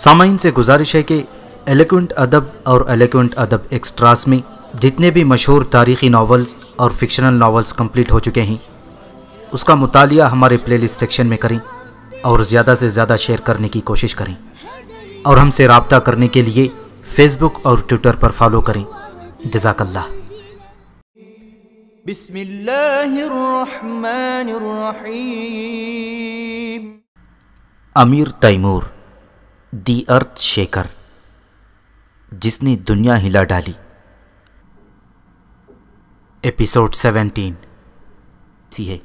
सामाइन से गुजारिश है कि एलिक्वेंट अदब और एलिक्वेंट अदब एक्स्ट्रास में जितने भी मशहूर तारीखी नावल्स और फिक्शनल नावल्स कंप्लीट हो चुके हैं उसका मुतालिया हमारे लिस्ट सेक्शन में करें और ज़्यादा से ज़्यादा शेयर करने की कोशिश करें और हमसे रबता करने के लिए फेसबुक और ट्विटर पर फॉलो करें जजाकल्ला अमीर तैमूर दी अर्थ शेकर जिसने दुनिया हिला डाली एपिसोड सेवेंटीन सी है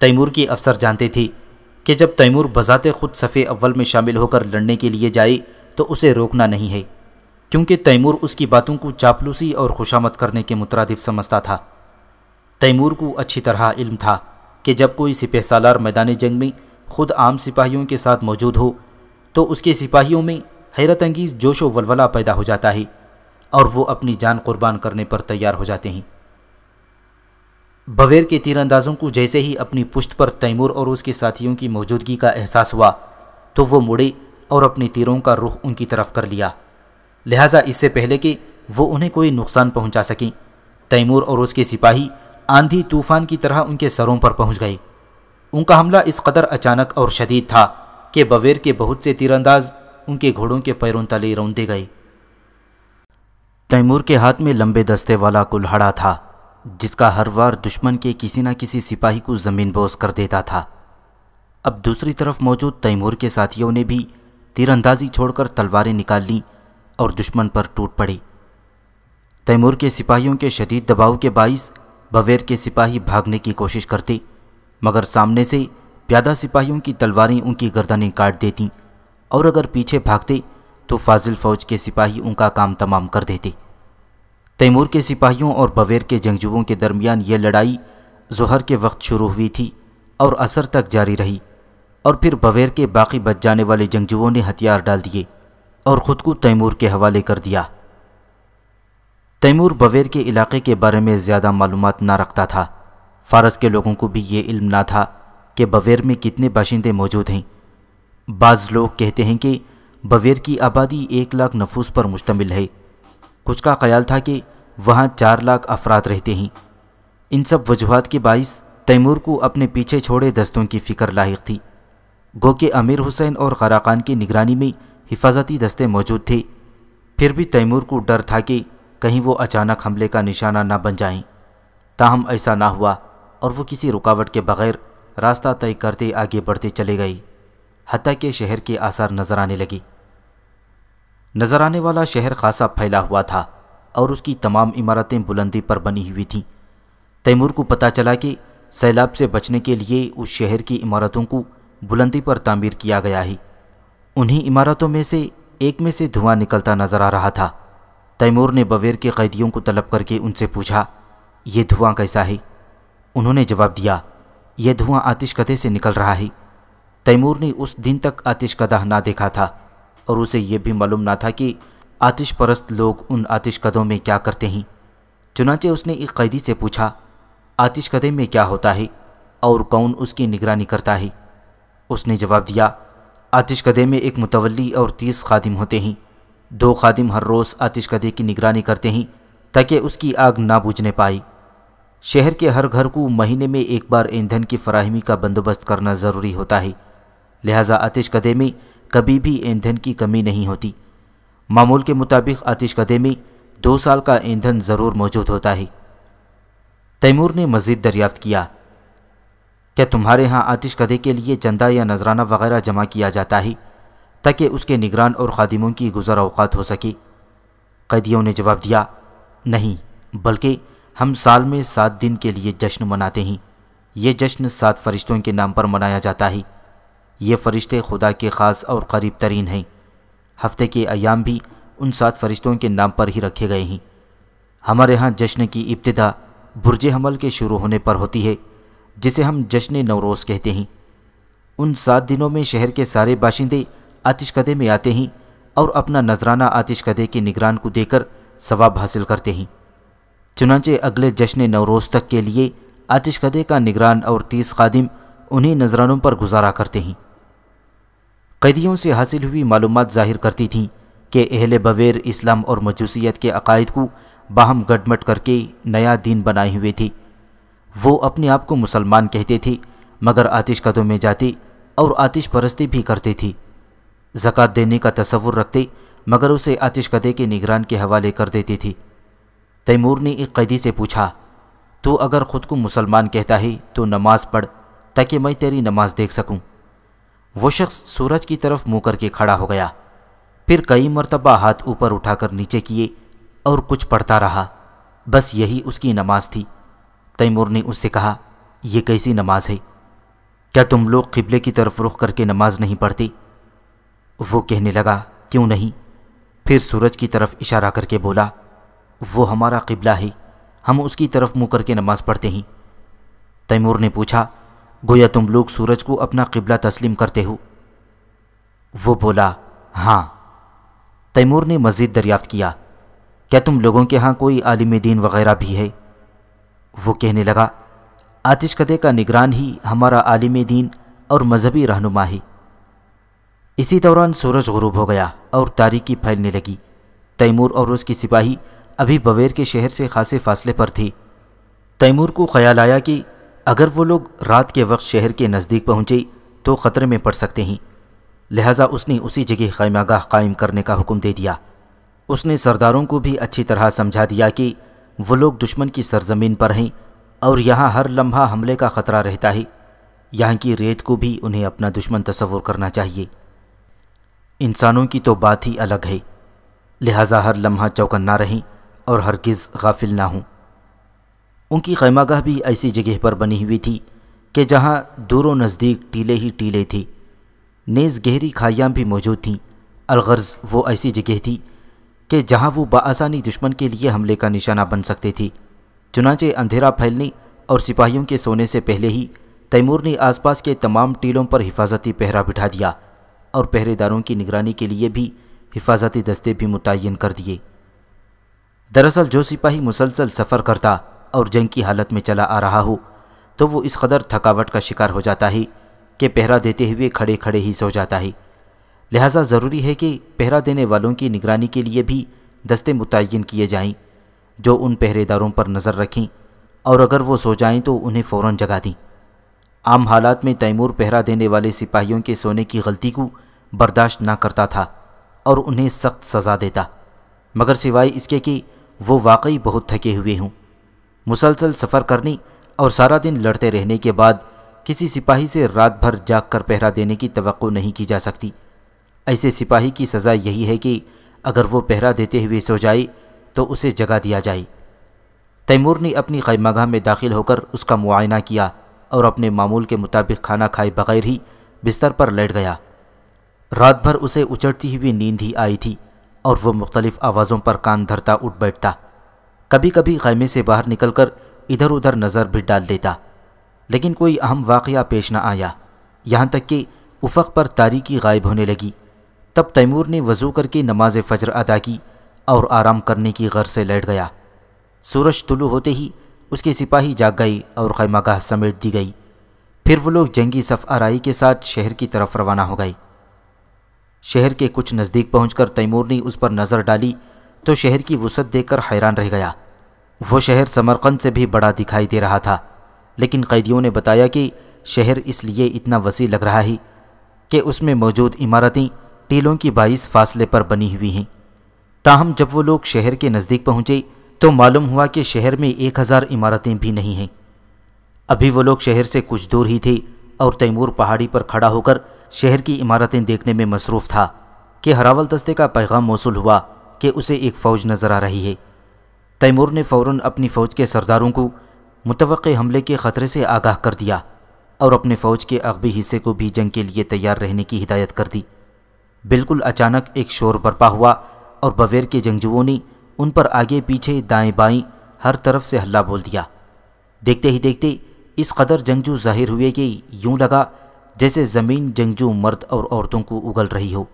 तैमूर की अफसर जानते थे कि जब तैमूर बजाते खुद सफ़े अव्वल में शामिल होकर लड़ने के लिए जाए तो उसे रोकना नहीं है क्योंकि तैमूर उसकी बातों को चापलूसी और खुशामद करने के मुतरद समझता था तैमूर को अच्छी तरह इल्म था कि जब कोई सिपह सालार मैदान जंग में खुद आम सिपाहियों के साथ मौजूद हो तो उसके सिपाहियों में हैरत अंगीज़ जोश व वलवला पैदा हो जाता है और वो अपनी जान कुर्बान करने पर तैयार हो जाते हैं बवेर के तीरंदाजों को जैसे ही अपनी पुश्त पर तैमूर और उसके साथियों की मौजूदगी का एहसास हुआ तो वो मुड़े और अपने तीरों का रुख उनकी तरफ कर लिया लिहाजा इससे पहले कि वो उन्हें कोई नुकसान पहुंचा सकें तैमूर और उसके सिपाही आंधी तूफान की तरह उनके सरों पर पहुंच गए उनका हमला इस कदर अचानक और शदीद था कि बवेर के बहुत से तीरंदाज उनके घोड़ों के पैरों तले रौंदे गए तैमूर के हाथ में लंबे दस्ते वाला कुल्हाड़ा था जिसका हर बार दुश्मन के किसी न किसी सिपाही को ज़मीन बोस कर देता था अब दूसरी तरफ मौजूद तैमूर के साथियों ने भी तीरंदाजी छोड़कर तलवारें निकाल लीं और दुश्मन पर टूट पड़ी तैमूर के सिपाहियों के शदीद दबाव के बायस बवेर के सिपाही भागने की कोशिश करते मगर सामने से प्यादा सिपाहियों की तलवारें उनकी गर्दनें काट देती और अगर पीछे भागते तो फाजिल फौज के सिपाही उनका काम तमाम कर देते तैमूर के सिपाहियों और बवेर के जंगजुओं के दरमियान ये लड़ाई जहर के वक्त शुरू हुई थी और असर तक जारी रही और फिर बवेर के बाकी बच जाने वाले जंगजुओं ने हथियार डाल दिए और ख़ुद को तैमूर के हवाले कर दिया तैमूर बवेर के इलाके के बारे में ज़्यादा मालूम ना रखता था फारस के लोगों को भी ये इल्म ना था कि बवेर में कितने बाशिंदे मौजूद हैं बाज़ लोग कहते हैं कि बवेर की आबादी एक लाख नफूस पर मुश्तमिल है कुछ का ख्याल था कि वहाँ चार लाख अफराद रहते हैं इन सब वजूहत के बायस तैमूर को अपने पीछे छोड़े दस्तों की फ़िक्र लाइक थी गो के अमीर हुसैन और खराकान की निगरानी में हिफाजती दस्ते मौजूद थे फिर भी तैमूर को डर था कि कहीं वो अचानक हमले का निशाना ना बन जाएं। ताहम ऐसा ना हुआ और वो किसी रुकावट के बगैर रास्ता तय करते आगे बढ़ते चले गई हत्या के शहर के आसार नजर आने लगी नजर आने वाला शहर खासा फैला हुआ था और उसकी तमाम इमारतें बुलंदी पर बनी हुई थीं तैमूर को पता चला कि सैलाब से बचने के लिए उस शहर की इमारतों को बुलंदी पर तामीर किया गया ही उन्हीं इमारतों में से एक में से धुआं निकलता नजर आ रहा था तैमूर ने बवेर के कैदियों को तलब करके उनसे पूछा ये धुआं कैसा है उन्होंने जवाब दिया यह धुआं आतिशकदे से निकल रहा ही तैमूर ने उस दिन तक आतिशकदा ना देखा था और उसे यह भी मालूम ना था कि आतिश परस्त लोग उन आतिशकदों में क्या करते हैं चुनाचे उसने एक कैदी से पूछा आतिशकदे में क्या होता है और कौन उसकी निगरानी करता है उसने जवाब दिया आतिशकदे में एक मुतवली और तीस खादिम होते हैं दो खादिम हर रोज़ आतिशकदे की निगरानी करते हैं ताकि उसकी आग ना बुझने पाई शहर के हर घर को महीने में एक बार ईंधन की फराहमी का बंदोबस्त करना ज़रूरी होता है लिहाजा आतिशकदे में कभी भी ईंधन की कमी नहीं होती मामूल के मुताबिक आतिशकदे में दो साल का ईंधन ज़रूर मौजूद होता है तैमूर ने मज़ीद दरियाफ्त किया क्या तुम्हारे यहाँ आतिशकदे के लिए चंदा या नजराना वगैरह जमा किया जाता है ताकि उसके निगरान और खादिमों की गुजर अवकात हो सके कैदियों ने जवाब दिया नहीं बल्कि हम साल में सात दिन के लिए जश्न मनाते हैं ये जश्न सात फरिश्तों के नाम पर मनाया जाता है ये फरिश्ते खुदा के ख़ास और करीब तरीन हैं हफ्ते के अयाम भी उन सात फरिश्तों के नाम पर ही रखे गए हैं हमारे यहाँ जश्न की इब्तदा बुरज हमल के शुरू होने पर होती है जिसे हम जश्न नवरोज़ कहते हैं उन सात दिनों में शहर के सारे बाशिंदे आतिशकदे में आते हैं और अपना नजराना आतिशकदे के निगरान को देकर सवाब हासिल करते हैं चुनाचे अगले जश्न नवरोज़ तक के लिए आतिशकदे का निगरान और तीस खादिम उन्हीं नजरानों पर गुजारा करते हैं कैदियों से हासिल हुई मालूम जाहिर करती थीं कि अहल बवेर इस्लाम और मजूसियत के अकायद को बाहम गटमट करके नया दीन बनाए हुए थे वो अपने आप को मुसलमान कहते थे मगर आतिश कदों में जाते और आतिश परस्ती भी करते थे जक़ात देने का तस्वुर रखते मगर उसे आतिश कदे के निगरान के हवाले कर देती थी तैमूर ने एक कैदी से पूछा तू अगर ख़ुद को मुसलमान कहता है तो नमाज़ पढ़ ताकि मैं तेरी नमाज देख सकूं। वो शख्स सूरज की तरफ मुँह करके खड़ा हो गया फिर कई मरतबा हाथ ऊपर उठाकर नीचे किए और कुछ पढ़ता रहा बस यही उसकी नमाज थी तैमूर ने उससे कहा यह कैसी नमाज है क्या तुम लोग किबले की तरफ रुख करके नमाज नहीं पढ़ते वो कहने लगा क्यों नहीं फिर सूरज की तरफ इशारा करके बोला वो हमारा किबला है हम उसकी तरफ मुँह करके नमाज़ पढ़ते हैं तैमूर ने पूछा गोया तुम लोग सूरज को अपना किबला तस्लीम करते हो वो बोला हाँ तैमूर ने मज़ीद दरियाफ़्त किया क्या तुम लोगों के यहाँ कोई आलिम दीन वगैरह भी है वो कहने लगा आतिशकदे का निगरान ही हमारा आलिम दीन और मजहबी रहनुमा है इसी दौरान सूरज गरूब हो गया और तारीकी फैलने लगी तैमूर और उसकी सिपाही अभी बवेर के शहर से खासे फासले पर थी तैमूर को ख्याल आया कि अगर वो लोग रात के वक्त शहर के नज़दीक पहुँचे तो ख़तरे में पड़ सकते हैं लिहाजा उसने उसी जगह गाह कायम करने का हुक्म दे दिया उसने सरदारों को भी अच्छी तरह समझा दिया कि वो लोग दुश्मन की सरजमीन पर हैं और यहाँ हर लम्हा हमले का ख़तरा रहता है यहाँ की रेत को भी उन्हें अपना दुश्मन तस्वूर करना चाहिए इंसानों की तो बात ही अलग है लिहाजा हर लम्हा चौकन्ना रहें और हरगिज़ गाफिल ना हूँ उनकी खैमागाह भी ऐसी जगह पर बनी हुई थी कि जहाँ दूरों नज़दीक टीले ही टीले थी नेज़ गहरी खाइयाँ भी मौजूद थीं अलगर्ज वो ऐसी जगह थी कि जहाँ वो बआसानी दुश्मन के लिए हमले का निशाना बन सकती थी चुनाचे अंधेरा फैलने और सिपाहियों के सोने से पहले ही तैमूर ने आसपास के तमाम टीलों पर हिफाजती पहरा बिठा दिया और पहरेदारों की निगरानी के लिए भी हिफाजती दस्ते भी मुतन कर दिए दरअसल जो सिपाही मुसलसल सफ़र करता और जंग की हालत में चला आ रहा हो तो वो इस कदर थकावट का शिकार हो जाता है कि पहरा देते हुए खड़े खड़े ही सो जाता है लिहाजा ज़रूरी है कि पहरा देने वालों की निगरानी के लिए भी दस्ते मुतन किए जाएं जो उन पहरेदारों पर नज़र रखें और अगर वो सो जाएं तो उन्हें फ़ौर जगा दें आम हालात में तैमूर पहरा देने वाले सिपाहियों के सोने की गलती को बर्दाश्त ना करता था और उन्हें सख्त सज़ा देता मगर सिवाय इसके कि वो वाकई बहुत थके हुए हूँ मुसलसल सफ़र करने और सारा दिन लड़ते रहने के बाद किसी सिपाही से रात भर जाग कर पहरा देने की तो नहीं की जा सकती ऐसे सिपाही की सज़ा यही है कि अगर वो पहरा देते हुए सो जाए तो उसे जगा दिया जाए तैमूर ने अपनी खैमागाह में दाखिल होकर उसका मुआयना किया और अपने मामूल के मुताबिक खाना खाए बगैर ही बिस्तर पर लेट गया रात भर उसे उचड़ती हुई नींद ही आई थी और वो मुख्तलिफ़ आवाज़ों पर कान धरता उठ बैठता कभी कभी खैमे से बाहर निकल कर इधर उधर नज़र भी डाल देता लेकिन कोई अहम वाक़ पेश न आया यहाँ तक कि उफक पर तारीकी गायब होने लगी तब तैमूर ने वज़ू करके नमाज फजर अदा की और आराम करने की गर से लेट गया सूरज तुलू होते ही उसके सिपाही जाग गई और खैमागाह समेट दी गई फिर वो लोग जंगी सफ़ आरई के साथ शहर की तरफ रवाना हो गई शहर के कुछ नज़दीक पहुंचकर तैमूर ने उस पर नज़र डाली तो शहर की वसत देखकर हैरान रह गया वो शहर समरकंद से भी बड़ा दिखाई दे रहा था लेकिन कैदियों ने बताया कि शहर इसलिए इतना वसी लग रहा है कि उसमें मौजूद इमारतें टीलों की बाईस फासले पर बनी हुई हैं ताहम जब वो लोग शहर के नज़दीक पहुँचे तो मालूम हुआ कि शहर में एक हज़ार इमारतें भी नहीं हैं अभी वो लोग शहर से कुछ दूर ही थे और तैमूर पहाड़ी पर खड़ा होकर शहर की इमारतें देखने में मसरूफ़ था कि हरावल दस्ते का पैगाम मौसू हुआ कि उसे एक फ़ौज नज़र आ रही है तैमूर ने फ़ौर अपनी फ़ौज के सरदारों को मुतव हमले के ख़तरे से आगाह कर दिया और अपने फ़ौज के अगबी हिस्से को भी जंग के लिए तैयार रहने की हिदायत कर दी बिल्कुल अचानक एक शोर बर्पा हुआ और बवेर के जंगजुओं ने उन पर आगे पीछे दाएं बाएं हर तरफ से हल्ला बोल दिया देखते ही देखते इस कदर जंगजू जाहिर हुए कि यूं लगा जैसे ज़मीन जंगजू मर्द और औरतों को उगल रही हो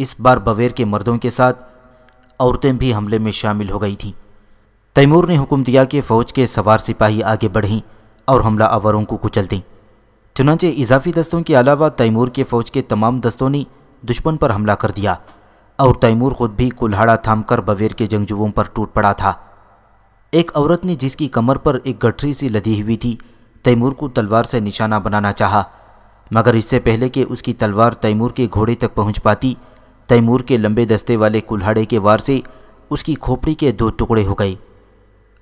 इस बार बवेर के मर्दों के साथ औरतें भी हमले में शामिल हो गई थीं तैमूर ने हुक्म दिया कि फ़ौज के सवार सिपाही आगे बढ़ें और हमला आवरों को कुचल दें चुनाचे इजाफी दस्तों के अलावा तैमूर के फ़ौज के तमाम दस्तों ने दुश्मन पर हमला कर दिया और तैमूर खुद भी कुल्हाड़ा थामकर बवेर के जंगजुओं पर टूट पड़ा था एक औरत ने जिसकी कमर पर एक गठरी सी लदी हुई थी तैमूर को तलवार से निशाना बनाना चाहा मगर इससे पहले कि उसकी तलवार तैमूर के घोड़े तक पहुंच पाती तैमूर के लंबे दस्ते वाले कुल्हाड़े के वार से उसकी खोपड़ी के दो टुकड़े हो गए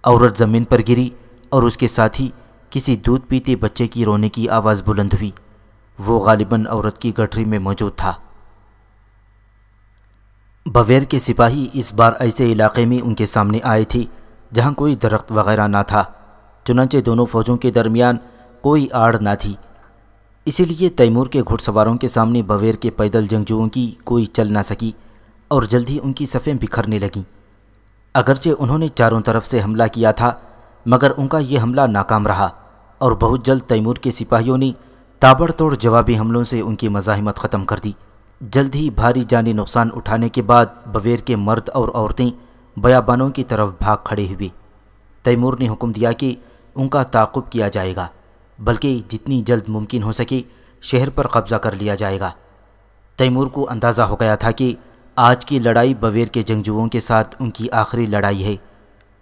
औरत ज़मीन पर गिरी और उसके साथ ही किसी दूध पीते बच्चे की रोने की आवाज़ बुलंद हुई वो गालिबा औरत की गठरी में मौजूद था बवेर के सिपाही इस बार ऐसे इलाके में उनके सामने आए थे जहाँ कोई दरख्त वगैरह ना था चुनाचे दोनों फ़ौजों के दरमियान कोई आड़ ना थी इसीलिए तैमूर के घुड़सवारों के सामने बवेर के पैदल जंगजुओं की कोई चल ना सकी और जल्द ही उनकी सफ़ें बिखरने लगीं अगरचे उन्होंने चारों तरफ से हमला किया था मगर उनका यह हमला नाकाम रहा और बहुत जल्द तैमूर के सिपाहियों ने ताबड़तोड़ जवाबी हमलों से उनकी मज़ाहमत ख़त्म कर दी जल्द ही भारी जानी नुकसान उठाने के बाद बवेर के मर्द और औरतें बयाबानों की तरफ भाग खड़े हुए तैमूर ने हुक्म दिया कि उनका ताकुब किया जाएगा बल्कि जितनी जल्द मुमकिन हो सके शहर पर कब्जा कर लिया जाएगा तैमूर को अंदाज़ा हो गया था कि आज की लड़ाई बवेर के जंगजुओं के साथ उनकी आखिरी लड़ाई है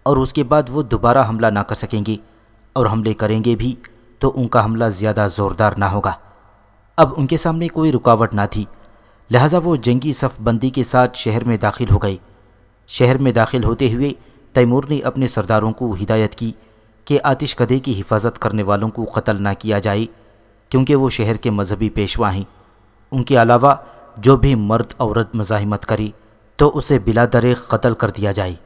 और उसके बाद वो दोबारा हमला ना कर सकेंगे और हमले करेंगे भी तो उनका हमला ज़्यादा ज़ोरदार ना होगा अब उनके सामने कोई रुकावट ना थी लिहाजा वो जंगी सफ़बंदी के साथ शहर में दाखिल हो गए शहर में दाखिल होते हुए तैमूर ने अपने सरदारों को हिदायत की कि आतिशकदे की हिफाजत करने वालों को कत्ल ना किया जाए क्योंकि वो शहर के मजहबी पेशवा हैं उनके अलावा जो भी मर्द औरत मज़ाहमत करी तो उसे बिला दरे कत्ल कर दिया जाए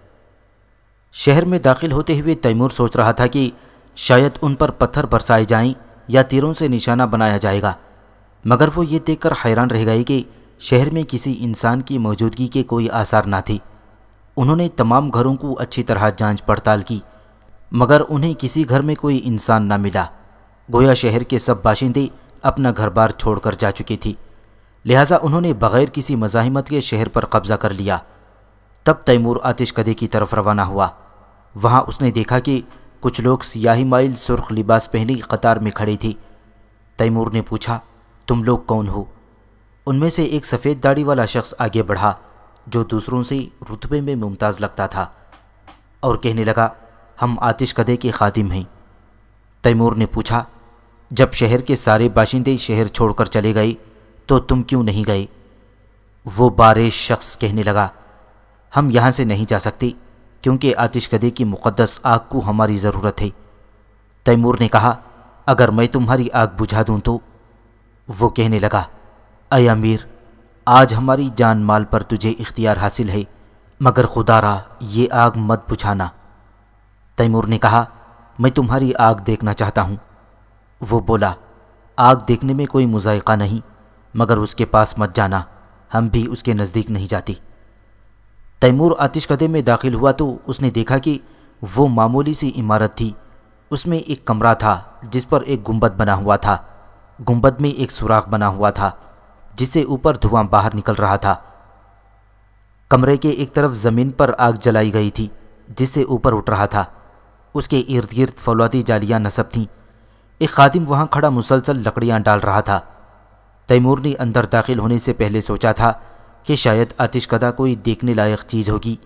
शहर में दाखिल होते हुए तैमूर सोच रहा था कि शायद उन पर पत्थर बरसाए जाएं या तीरों से निशाना बनाया जाएगा मगर वो ये देखकर हैरान रह गई कि शहर में किसी इंसान की मौजूदगी के कोई आसार ना थे उन्होंने तमाम घरों को अच्छी तरह जांच पड़ताल की मगर उन्हें किसी घर में कोई इंसान ना मिला गोया शहर के सब बाशिंदे अपना घर बार छोड़कर जा चुकी थी लिहाजा उन्होंने बगैर किसी मजाहिमत के शहर पर कब्जा कर लिया तब तैमूर आतिशकदे की तरफ रवाना हुआ वहाँ उसने देखा कि कुछ लोग सियाही माइल सुर्ख लिबास पहने की कतार में खड़ी थी तैमूर ने पूछा तुम लोग कौन हो उनमें से एक सफ़ेद दाढ़ी वाला शख्स आगे बढ़ा जो दूसरों से रुतबे में मुमताज़ लगता था और कहने लगा हम आतिशकदे के खातिम हैं तैमूर ने पूछा जब शहर के सारे बाशिंदे शहर छोड़कर चले गए तो तुम क्यों नहीं गए वो बारिश शख्स कहने लगा हम यहाँ से नहीं जा सकते क्योंकि आतिशकदे की मुक़दस आग को हमारी ज़रूरत है तैमूर ने कहा अगर मैं तुम्हारी आग बुझा दूँ तो वो कहने लगा अय अमीर आज हमारी जान माल पर तुझे इख्तियार हासिल है मगर खुदारा ये आग मत बुझाना तैमूर ने कहा मैं तुम्हारी आग देखना चाहता हूँ वो बोला आग देखने में कोई मुजायका नहीं मगर उसके पास मत जाना हम भी उसके नज़दीक नहीं जाती तैमूर आतिशकदे में दाखिल हुआ तो उसने देखा कि वो मामूली सी इमारत थी उसमें एक कमरा था जिस पर एक गुंबद बना हुआ था गुंबद में एक सुराख बना हुआ था जिससे ऊपर धुआं बाहर निकल रहा था कमरे के एक तरफ ज़मीन पर आग जलाई गई थी जिससे ऊपर उठ रहा था उसके इर्द गिर्द फौलादी जालियाँ नसब थीं एक खादिम वहाँ खड़ा मुसलसल लकड़ियाँ डाल रहा था तैमूर ने अंदर दाखिल होने से पहले सोचा था कि शायद आतिशकदा कोई देखने लायक चीज़ होगी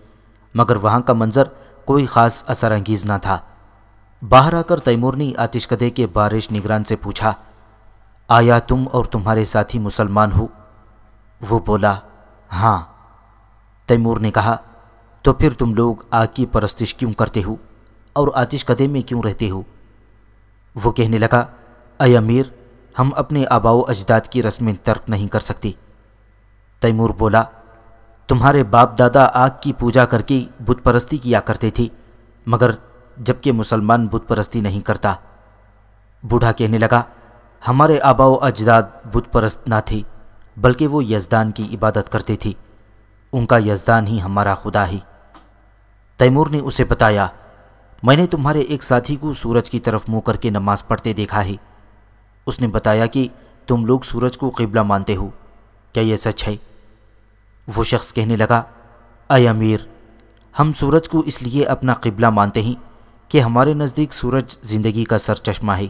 मगर वहाँ का मंज़र कोई ख़ास असर अंगीज़ ना था बाहर आकर तैमूर ने आतिशकदे के बारिश निगरान से पूछा आया तुम और तुम्हारे साथी मुसलमान हो वो बोला हाँ तैमूर ने कहा तो फिर तुम लोग आग की परस्तिश क्यों करते हो और कदे में क्यों रहते हो वो कहने लगा अय अमीर हम अपने आबाओ अजदाद की रस्में तर्क नहीं कर सकते तैमूर बोला तुम्हारे बाप दादा आग की पूजा करके बुतपरस्ती किया करते थे मगर जबकि मुसलमान बुतपरस्ती नहीं करता बूढ़ा कहने लगा हमारे आबाओ अजदाद बुत परस्त ना थे बल्कि वो यजदान की इबादत करते थे उनका यजदान ही हमारा खुदा ही तैमूर ने उसे बताया मैंने तुम्हारे एक साथी को सूरज की तरफ मुंह करके नमाज पढ़ते देखा है उसने बताया कि तुम लोग सूरज को किबला मानते हो क्या यह सच है वो शख्स कहने लगा अय अमीर हम सूरज को इसलिए अपना किबला मानते हैं कि हमारे नज़दीक सूरज ज़िंदगी का सर चश्मा है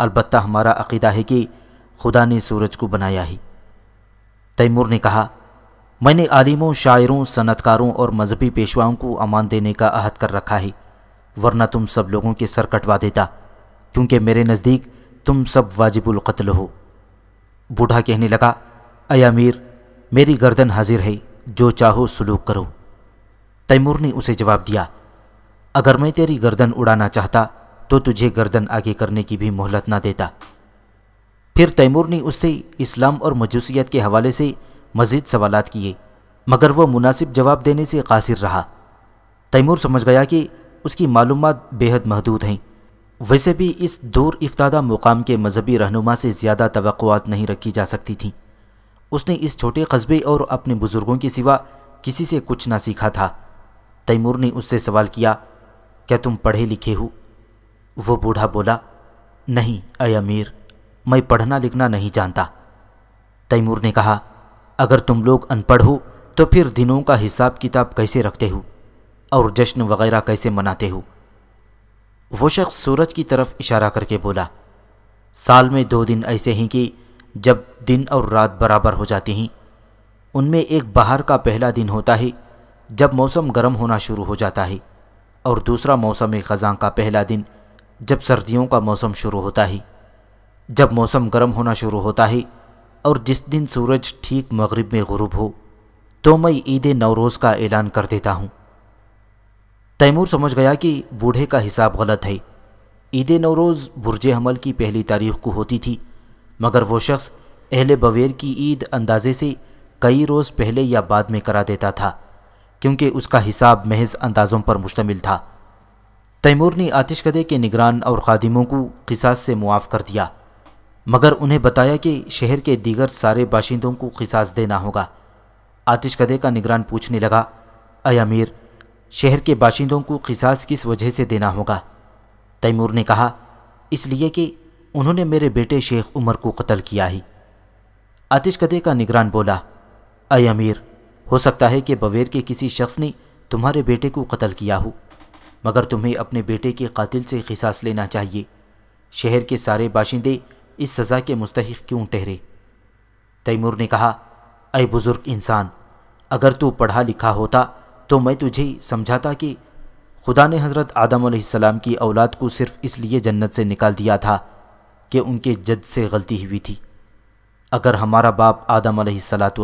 अलबत् हमारा अकीदा है कि खुदा ने सूरज को बनाया है तैमूर ने कहा मैंने आलिमों शायरों सनतकारों और मजहबी पेशवाओं को अमान देने का अहद कर रखा है वरना तुम सब लोगों के सर कटवा देता क्योंकि मेरे नज़दीक तुम सब वाजिबुल कत्ल हो बूढ़ा कहने लगा अय अमीर मेरी गर्दन हाजिर है जो चाहो सलूक करो तैमूर ने उसे जवाब दिया अगर मैं तेरी गर्दन उड़ाना चाहता तो तुझे गर्दन आगे करने की भी मोहलत ना देता फिर तैमूर ने उससे इस्लाम और मजूसियत के हवाले से मज़ीद सवाल किए मगर वह मुनासिब जवाब देने से कासिर रहा तैमूर समझ गया कि उसकी मालूम बेहद महदूद हैं वैसे भी इस दूर इफ्तादा मुकाम के मजहबी रहनुमा से ज़्यादा तो नहीं रखी जा सकती थी उसने इस छोटे कस्बे और अपने बुज़ुर्गों के सिवा किसी से कुछ ना सीखा था तैमूर ने उससे सवाल किया क्या तुम पढ़े लिखे हो वो बूढ़ा बोला नहीं अय अमीर मैं पढ़ना लिखना नहीं जानता तैमूर ने कहा अगर तुम लोग अनपढ़ हो तो फिर दिनों का हिसाब किताब कैसे रखते हो और जश्न वगैरह कैसे मनाते हो वो शख्स सूरज की तरफ इशारा करके बोला साल में दो दिन ऐसे हैं कि जब दिन और रात बराबर हो जाती हैं उनमें एक बाहर का पहला दिन होता है जब मौसम गर्म होना शुरू हो जाता है और दूसरा मौसम ख़ज़ां का पहला दिन जब सर्दियों का मौसम शुरू होता है जब मौसम गर्म होना शुरू होता है और जिस दिन सूरज ठीक मगरिब में गुरूब हो तो मैं ईद नवरोज़ का ऐलान कर देता हूँ तैमूर समझ गया कि बूढ़े का हिसाब गलत है ईद नवरोज़ बुरज हमल की पहली तारीख को होती थी मगर वो शख्स अहल बवेर की ईद अंदाजे से कई रोज़ पहले या बाद में करा देता था क्योंकि उसका हिसाब महज अंदाज़ों पर मुश्तमिल था तैमूर ने आतिशकदे के निगरान और खादिमों को खिसास से मुआफ़ कर दिया मगर उन्हें बताया कि शहर के दीगर सारे बाशिंदों को खिसास देना होगा आतिशकदे का निगरान पूछने लगा अमीर शहर के बाशिंदों को खिसास किस वजह से देना होगा तैमूर ने कहा इसलिए कि उन्होंने मेरे बेटे शेख उमर को कत्ल किया ही आतिशकदे का निगरान बोला अय अमीर हो सकता है कि बवेर के किसी शख्स ने तुम्हारे बेटे को कत्ल किया हो मगर तुम्हें अपने बेटे के कातिल से खिसास लेना चाहिए शहर के सारे बाशिंदे इस सज़ा के मुस्तक क्यों ठहरे तैमूर ने कहा अय बुज़ुर्ग इंसान अगर तू पढ़ा लिखा होता तो मैं तुझे समझाता कि खुदा ने हज़रत आदम सलाम की औलाद को सिर्फ इसलिए जन्नत से निकाल दिया था कि उनके जद से गलती हुई थी अगर हमारा बाप आदम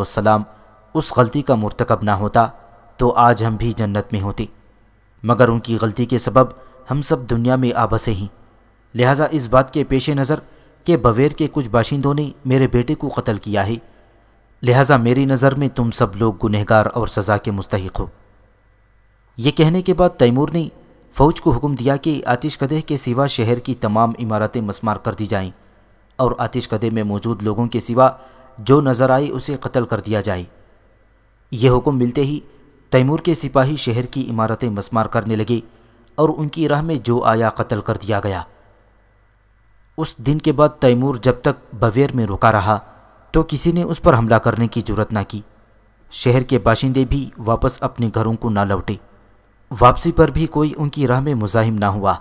सलाम उस गलती का मरतकब ना होता तो आज हम भी जन्नत में होते मगर उनकी गलती के सबब हम सब दुनिया में आ बसे हैं लिहाजा इस बात के पेश नज़र के बवेर के कुछ बाशिंदों ने मेरे बेटे को कत्ल किया है लिहाजा मेरी नज़र में तुम सब लोग गुनहगार और सज़ा के मुस्तक हो ये कहने के बाद तैमूर ने फौज को हुक्म दिया कि आतिशकदह के सिवा शहर की तमाम इमारतें मसमार कर दी जाएं और आतिशकदह में मौजूद लोगों के सिवा जो नज़र आए उसे कत्ल कर दिया जाए यह हुक्म मिलते ही तैमूर के सिपाही शहर की इमारतें मसमार करने लगे और उनकी राह में जो आया कत्ल कर दिया गया उस दिन के बाद तैमूर जब तक बवेर में रुका रहा तो किसी ने उस पर हमला करने की जरूरत ना की शहर के बाशिंदे भी वापस अपने घरों को ना लौटे वापसी पर भी कोई उनकी राह में मुजाहिम ना हुआ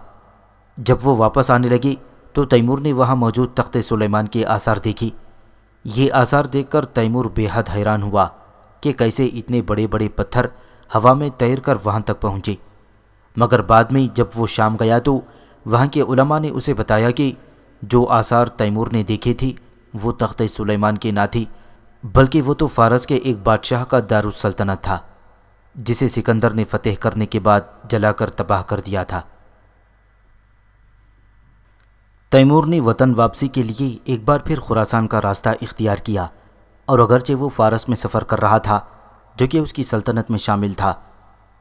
जब वो वापस आने लगी तो तैमूर ने वहाँ मौजूद तख्त सुलेमान के आसार देखी ये आसार देखकर तैमूर बेहद हैरान हुआ कि कैसे इतने बड़े बड़े पत्थर हवा में तैर कर वहाँ तक पहुँचे मगर बाद में जब वो शाम गया तो वहाँ के उलमा ने उसे बताया कि जो आसार तैमूर ने देखी थी वो तख्त सुलेमान की ना थी बल्कि वो तो फारस के एक बादशाह का दारुसल्तनत था जिसे सिकंदर ने फतेह करने के बाद जलाकर तबाह कर दिया था तैमूर ने वतन वापसी के लिए एक बार फिर खुरासान का रास्ता इख्तियार किया और अगरचे वो फारस में सफ़र कर रहा था जो कि उसकी सल्तनत में शामिल था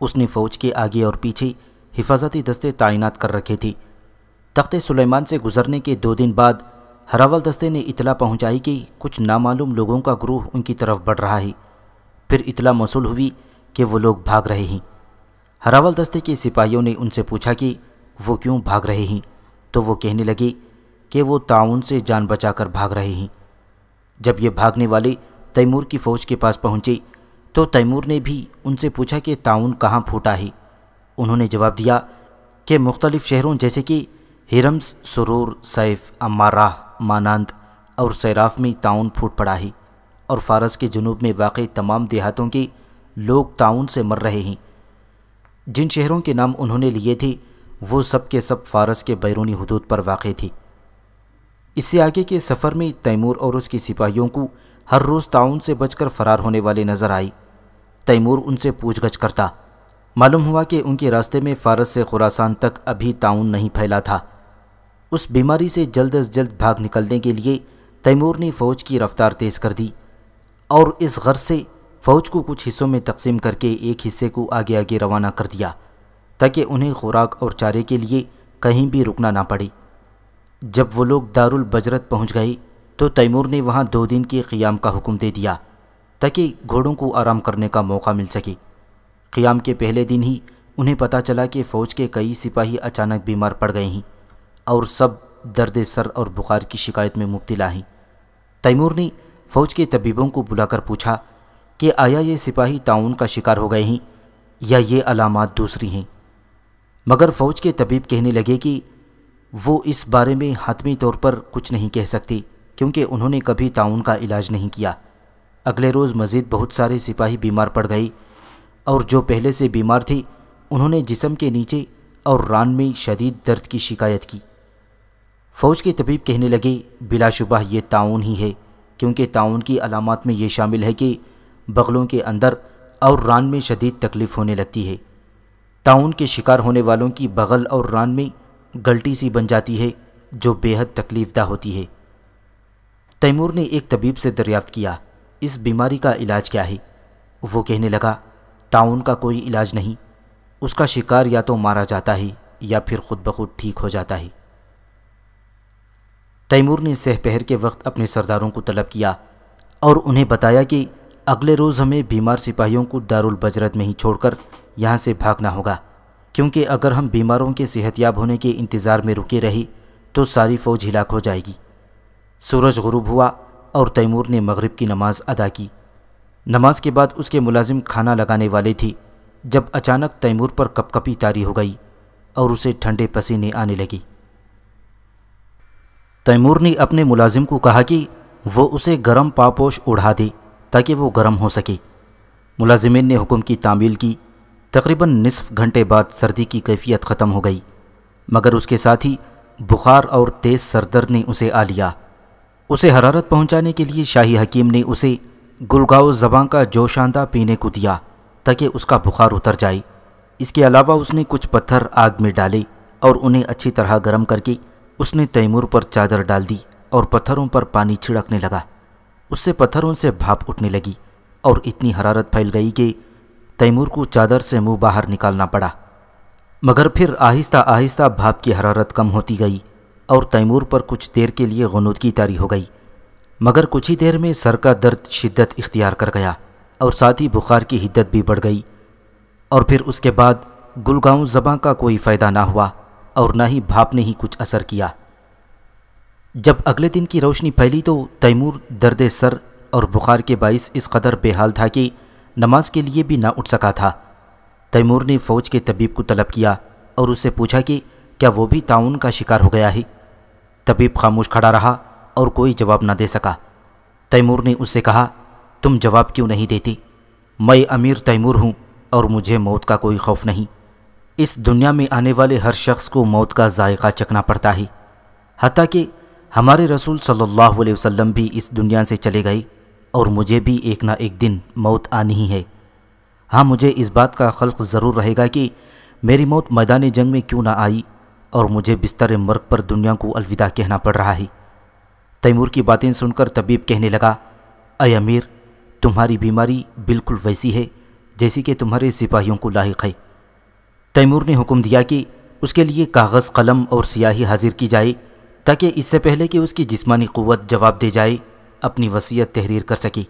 उसने फ़ौज के आगे और पीछे हिफाजती दस्ते तैनात कर रखे थे तख्त सुलेमान से गुजरने के दो दिन बाद हरावल दस्ते ने इतला पहुंचाई कि कुछ नामालूम लोगों का ग्रोह उनकी तरफ बढ़ रहा है फिर इतला मौसू हुई कि वो लोग भाग रहे हैं हरावल दस्ते के सिपाहियों ने उनसे पूछा कि वो क्यों भाग रहे हैं तो वो कहने लगे कि वो ताउन से जान बचाकर भाग रहे हैं जब ये भागने वाले तैमूर की फ़ौज के पास पहुंचे तो तैमूर ने भी उनसे पूछा कि ताउन कहाँ फूटा है उन्होंने जवाब दिया कि मुख्तलिफ़ शहरों जैसे कि हिरम्स सुरूर सैफ अमाराह मानंद और सैराफ में ताउन फूट पड़ा है और फारस के जनूब में वाक़ तमाम देहातों की लोग ताउन से मर रहे हैं जिन शहरों के नाम उन्होंने लिए थे वो सब के सब फारस के बैरूनी हदूद पर वाक़ थी इससे आगे के सफ़र में तैमूर और उसके सिपाहियों को हर रोज़ ताउन से बचकर फ़रार होने वाले नज़र आई तैमूर उनसे पूछ गछ करता मालूम हुआ कि उनके रास्ते में फारस से खुरासान तक अभी ताउन नहीं फैला था उस बीमारी से जल्द अज जल्द भाग निकलने के लिए तैमूर ने फ़ौज की रफ़्तार तेज़ कर दी और इस गर्ज से फौज को कुछ हिस्सों में तकसीम करके एक हिस्से को आगे आगे रवाना कर दिया ताकि उन्हें खुराक और चारे के लिए कहीं भी रुकना ना पड़े जब वो लोग दारुल बजरत पहुंच गए तो तैमूर ने वहां दो दिन के क़ियाम का हुक्म दे दिया ताकि घोड़ों को आराम करने का मौका मिल सके क़ियाम के पहले दिन ही उन्हें पता चला कि फ़ौज के कई सिपाही अचानक बीमार पड़ गए हैं और सब दर्द सर और बुखार की शिकायत में मुब्तला हैं तैमूर ने फ़ौज के तबीबों को बुलाकर पूछा कि आया ये सिपाही ताउन का शिकार हो गए हैं या ये अलामत दूसरी हैं मगर फ़ौज के तबीब कहने लगे कि वो इस बारे में हतमी तौर पर कुछ नहीं कह सकती क्योंकि उन्होंने कभी ताउन का इलाज नहीं किया अगले रोज़ मज़ीद बहुत सारे सिपाही बीमार पड़ गए और जो पहले से बीमार थी उन्होंने जिसम के नीचे और रान में शदीद दर्द की शिकायत की फ़ौज के तबीब कहने लगे बिलाशुबा ये ताउन ही है क्योंकि ताउन की अलामत में ये शामिल है कि बगलों के अंदर और रान में शदीद तकलीफ़ होने लगती है ताउन के शिकार होने वालों की बगल और रान में गलती सी बन जाती है जो बेहद तकलीफ़दा होती है तैमूर ने एक तबीब से दरियाफ़्त किया इस बीमारी का इलाज क्या है वो कहने लगा ताउन का कोई इलाज नहीं उसका शिकार या तो मारा जाता है या फिर खुद बखुद ठीक हो जाता है तैमूर ने सहपहर के वक्त अपने सरदारों को तलब किया और उन्हें बताया कि अगले रोज़ हमें बीमार सिपाहियों को दारुल बजरत में ही छोड़कर यहाँ से भागना होगा क्योंकि अगर हम बीमारों के सेहतयाब होने के इंतज़ार में रुके रही तो सारी फ़ौज हिलाक हो जाएगी सूरज गुरूब हुआ और तैमूर ने मगरिब की नमाज़ अदा की नमाज के बाद उसके मुलाजिम खाना लगाने वाले थी जब अचानक तैमूर पर कपकपी तारी हो गई और उसे ठंडे पसीने आने लगी तैमूर ने अपने मुलाजिम को कहा कि वो उसे गर्म पापोश उड़ा दी ताकि वो गर्म हो सके मुलाजमन ने हुक्म की तामील की तकरीबन नसफ घंटे बाद सर्दी की कैफियत ख़त्म हो गई मगर उसके साथ ही बुखार और तेज़ सरदर्द ने उसे आ लिया उसे हरारत पहुंचाने के लिए शाही हकीम ने उसे गुलगाव जबां का जोशांदा पीने को दिया ताकि उसका बुखार उतर जाए इसके अलावा उसने कुछ पत्थर आग में डाले और उन्हें अच्छी तरह गर्म करके उसने तैमूर पर चादर डाल दी और पत्थरों पर पानी छिड़कने लगा उससे पत्थरों से भाप उठने लगी और इतनी हरारत फैल गई कि तैमूर को चादर से मुंह बाहर निकालना पड़ा मगर फिर आहिस्ता आहिस्ता भाप की हरारत कम होती गई और तैमूर पर कुछ देर के लिए गनूदगी तारी हो गई मगर कुछ ही देर में सर का दर्द शिद्दत इख्तियार कर गया और साथ ही बुखार की हिद्दत भी बढ़ गई और फिर उसके बाद गुलगांव जबाँ का कोई फ़ायदा ना हुआ और ना ही भाप ने ही कुछ असर किया जब अगले दिन की रोशनी फैली तो तैमूर दर्द सर और बुखार के बायस इस कदर बेहाल था कि नमाज के लिए भी ना उठ सका था तैमूर ने फ़ौज के तबीब को तलब किया और उससे पूछा कि क्या वो भी ताउन का शिकार हो गया है तबीब खामोश खड़ा रहा और कोई जवाब ना दे सका तैमूर ने उससे कहा तुम जवाब क्यों नहीं देती मैं अमीर तैमूर हूँ और मुझे मौत का कोई खौफ नहीं इस दुनिया में आने वाले हर शख्स को मौत का जायका चखना पड़ता है हती कि हमारे रसूल सल्लल्लाहु अलैहि वसल्लम भी इस दुनिया से चले गए और मुझे भी एक ना एक दिन मौत आनी ही है हाँ मुझे इस बात का खल्क ज़रूर रहेगा कि मेरी मौत मैदान जंग में क्यों ना आई और मुझे बिस्तर मर्ग पर दुनिया को अलविदा कहना पड़ रहा है तैमूर की बातें सुनकर तबीब कहने लगा अय अमीर तुम्हारी बीमारी बिल्कुल वैसी है जैसी कि तुम्हारे सिपाहियों को लाक है तैमूर ने हुक्म दिया कि उसके लिए कागज़ कलम और स्याही हाजिर की जाए ताकि इससे पहले कि उसकी जिस्मानी क़वत जवाब दे जाए अपनी वसीयत तहरीर कर सकी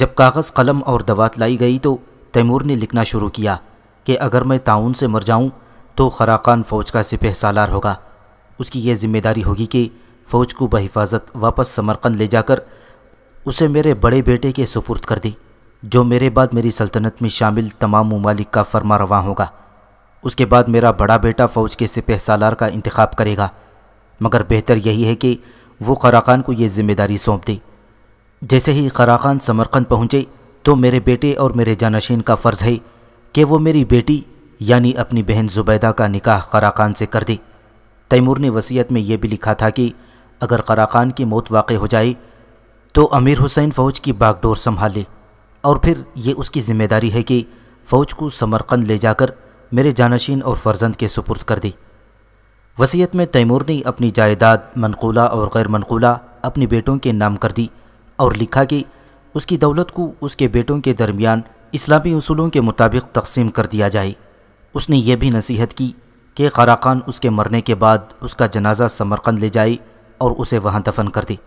जब कागज़ कलम और दवात लाई गई तो तैमूर ने लिखना शुरू किया कि अगर मैं ताउन से मर जाऊँ तो खराकान फ़ौज का सिपह सालार होगा उसकी यह जिम्मेदारी होगी कि फ़ौज को बहिफाजत वापस समरकंद ले जाकर उसे मेरे बड़े बेटे के सुपुर्द कर दी जो मेरे बाद मेरी सल्तनत में शामिल तमाम ममालिक का फरमा रवा होगा उसके बाद मेरा बड़ा बेटा फ़ौज के सिपह सालार का इंतखब करेगा मगर बेहतर यही है कि वो खरा को ये जिम्मेदारी सौंप दे जैसे ही खराखान समरकंद पहुँचे तो मेरे बेटे और मेरे जानशीन का फ़र्ज़ है कि वो मेरी बेटी यानी अपनी बहन जुबैदा का निकाह खरा से कर दे तैमूर ने वसीयत में यह भी लिखा था कि अगर खरा की मौत वाक़ हो जाए तो अमीर हुसैन फ़ौज की बागडोर संभाले और फिर ये उसकी ज़िम्मेदारी है कि फ़ौज को समरकंद ले जाकर मेरे जानशीन और फर्जंद के सुपुर्द कर दी वसीयत में तैमूर ने अपनी जायदाद मनकूला और गैर मनकूला अपने बेटों के नाम कर दी और लिखा कि उसकी दौलत को उसके बेटों के दरमियान इस्लामी असूलों के मुताबिक तकसीम कर दिया जाए उसने यह भी नसीहत की कि खराक़ान उसके मरने के बाद उसका जनाजा समरकंद ले जाए और उसे वहाँ दफन कर दे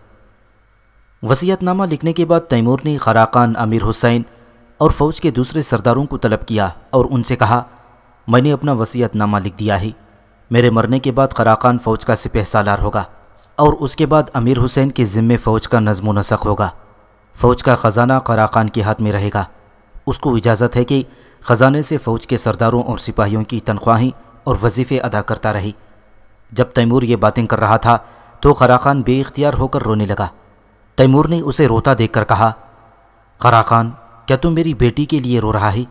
वसीयतनामा लिखने के बाद तैमूर ने खरा आमिर हुसैन और फ़ौज के दूसरे सरदारों को तलब किया और उनसे कहा मैंने अपना वसीयतनामा लिख दिया है मेरे मरने के बाद कराकान फ़ौज का सिपह सालार होगा और उसके बाद अमीर हुसैन के ज़िम्मे फ़ौज का नजमो नसक होगा फ़ौज का ख़जाना कराकान के हाथ में रहेगा उसको इजाज़त है कि ख़जाने से फ़ौज के सरदारों और सिपाहियों की तनख्वाहें और वजीफ़े अदा करता रही जब तैमूर ये बातें कर रहा था तो खराखान बेख्तियार होकर रोने लगा तैमूर ने उसे रोता देखकर कहा खराखान क्या तू मेरी बेटी के लिए रो रहा है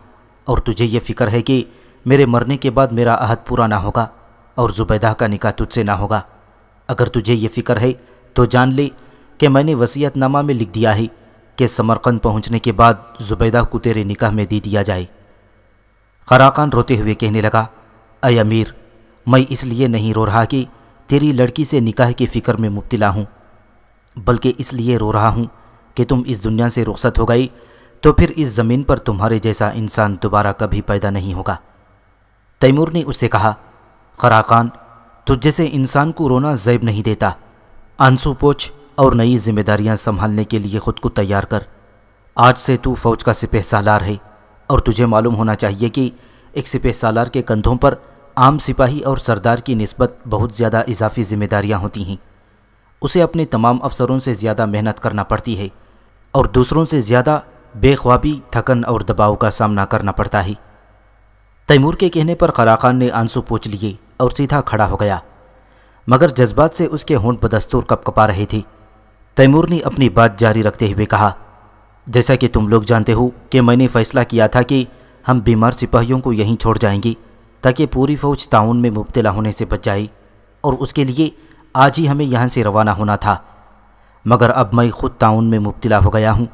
और तुझे यह फ़िक्र है कि मेरे मरने के बाद मेरा अहद पूरा ना होगा और ज़ुबैदा का निकाह तुझसे ना होगा अगर तुझे ये फ़िक्र है तो जान ले कि मैंने वसीयतनामा में लिख दिया है कि समरकंद पहुंचने के बाद ज़ुबैदा को तेरे निकाह में दे दिया जाए खराकान रोते हुए कहने लगा अय अमीर मैं इसलिए नहीं रो रहा कि तेरी लड़की से निकाह की फ़िक्र में मुब्तला हूँ बल्कि इसलिए रो रहा हूँ कि तुम इस दुनिया से रुखसत हो गई तो फिर इस ज़मीन पर तुम्हारे जैसा इंसान दोबारा कभी पैदा नहीं होगा तैमूर ने उससे कहा खराकान तुझ तो जैसे इंसान को रोना जैब नहीं देता आंसू पोछ और नई जिम्मेदारियां संभालने के लिए खुद को तैयार कर आज से तू फौज का सिपह सालार है और तुझे मालूम होना चाहिए कि एक सिपह सालार के कंधों पर आम सिपाही और सरदार की नस्बत बहुत ज़्यादा इजाफी जिम्मेदारियाँ होती हैं उसे अपने तमाम अफसरों से ज़्यादा मेहनत करना पड़ती है और दूसरों से ज़्यादा बेख्वाबी थकन और दबाव का सामना करना पड़ता है तैमूर के कहने पर कराकान ने आंसू पूछ लिए और सीधा खड़ा हो गया मगर जज्बात से उसके होंठ बदस्तूर कपकपा रही थी तैमूर ने अपनी बात जारी रखते हुए कहा जैसा कि तुम लोग जानते हो कि मैंने फैसला किया था कि हम बीमार सिपाहियों को यहीं छोड़ जाएंगे ताकि पूरी फौज ताउन में मुबतला होने से बच जाए और उसके लिए आज ही हमें यहाँ से रवाना होना था मगर अब मैं खुद ताउन में मुबतला हो गया हूँ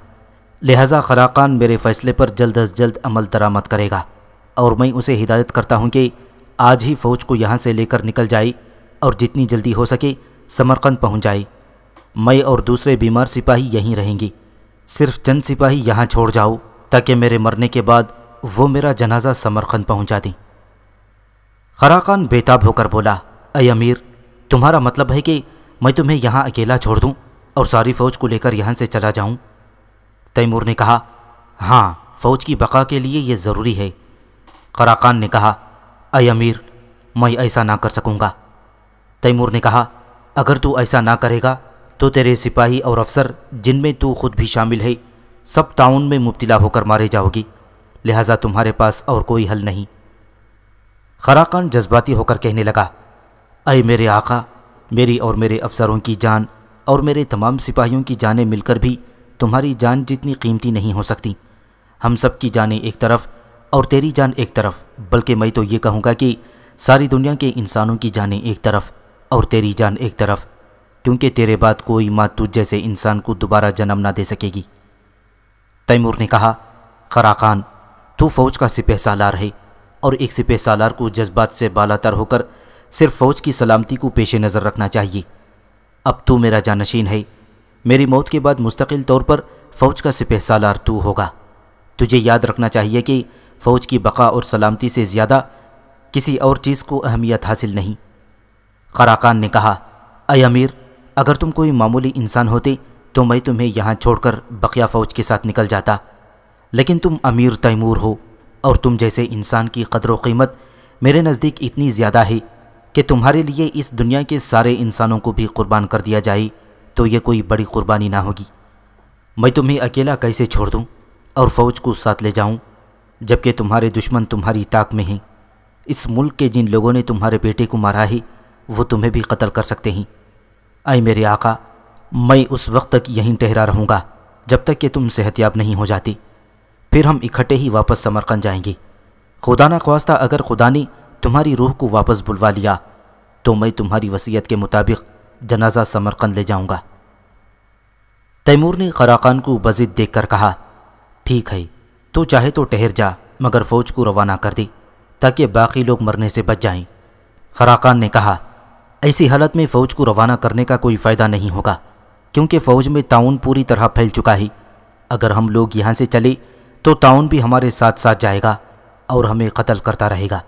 लिहाजा खराकान मेरे फैसले पर जल्द अज जल्द अमल दरामद करेगा और मैं उसे हिदायत करता हूँ कि आज ही फ़ौज को यहाँ से लेकर निकल जाए और जितनी जल्दी हो सके समरकंद पहुँच जाए मैं और दूसरे बीमार सिपाही यहीं रहेंगे सिर्फ चंद सिपाही यहाँ छोड़ जाओ ताकि मेरे मरने के बाद वो मेरा जनाजा समरकंद पहुँचा दें खरा बेताब होकर बोला अय अमीर तुम्हारा मतलब है कि मैं तुम्हें यहाँ अकेला छोड़ दूँ और सारी फ़ौज को लेकर यहाँ से चला जाऊँ तैमूर ने कहा हाँ फ़ौज की बका के लिए यह ज़रूरी है खराकान ने कहा अय अमीर मैं ऐसा ना कर सकूँगा तैमूर ने कहा अगर तू ऐसा ना करेगा तो तेरे सिपाही और अफसर जिनमें तू खुद भी शामिल है सब टाउन में मुब्तला होकर मारे जाओगी लिहाजा तुम्हारे पास और कोई हल नहीं खराकान जज्बाती होकर कहने लगा अय मेरे आका मेरी और मेरे अफसरों की जान और मेरे तमाम सिपाहियों की जानें मिलकर भी तुम्हारी जान जितनी कीमती नहीं हो सकती हम सब की जानें एक तरफ और तेरी जान एक तरफ बल्कि मैं तो ये कहूँगा कि सारी दुनिया के इंसानों की जानें एक तरफ और तेरी जान एक तरफ क्योंकि तेरे बाद कोई माँ तुझ जैसे इंसान को दोबारा जन्म ना दे सकेगी तैमूर ने कहा खराकान तू फौज का सिपह सालार है और एक सिपह सालार को जज्बात से बालातर होकर सिर्फ फौज की सलामती को पेश नज़र रखना चाहिए अब तू मेरा जानशीन है मेरी मौत के बाद मुस्तकिल तौर पर फौज का सिपह सालार तू होगा तुझे याद रखना चाहिए कि फ़ौज की बका और सलामती से ज़्यादा किसी और चीज़ को अहमियत हासिल नहीं खराकान ने कहा अय अमीर अगर तुम कोई मामूली इंसान होते तो मैं तुम्हें यहाँ छोड़कर बकिया फ़ौज के साथ निकल जाता लेकिन तुम अमीर तैमूर हो और तुम जैसे इंसान की कदर कीमत मेरे नज़दीक इतनी ज़्यादा है कि तुम्हारे लिए इस दुनिया के सारे इंसानों को भी कुर्बान कर दिया जाए तो यह कोई बड़ी कुर्बानी ना होगी मैं तुम्हें अकेला कैसे छोड़ दूँ और फ़ौज को साथ ले जाऊँ जबकि तुम्हारे दुश्मन तुम्हारी ताक में हैं इस मुल्क के जिन लोगों ने तुम्हारे बेटे को मारा है वो तुम्हें भी कत्ल कर सकते हैं आए मेरे आका मैं उस वक्त तक यहीं ठहरा रहूँगा जब तक कि तुम सेहतियाब नहीं हो जाती फिर हम इकट्ठे ही वापस समरकंद जाएंगे खुदा ना ख्वास्ता अगर खुदा ने तुम्हारी रूह को वापस बुलवा लिया तो मैं तुम्हारी वसीयत के मुताबिक जनाजा समरकंद ले जाऊँगा तैमूर ने खराकान को बजिद देख कर कहा ठीक है तू चाहे तो ठहर जा मगर फौज को रवाना कर दी ताकि बाकी लोग मरने से बच जाएं। खराकान ने कहा ऐसी हालत में फ़ौज को रवाना करने का कोई फ़ायदा नहीं होगा क्योंकि फ़ौज में ताउन पूरी तरह फैल चुका है अगर हम लोग यहाँ से चले तो ताउन भी हमारे साथ साथ जाएगा और हमें कत्ल करता रहेगा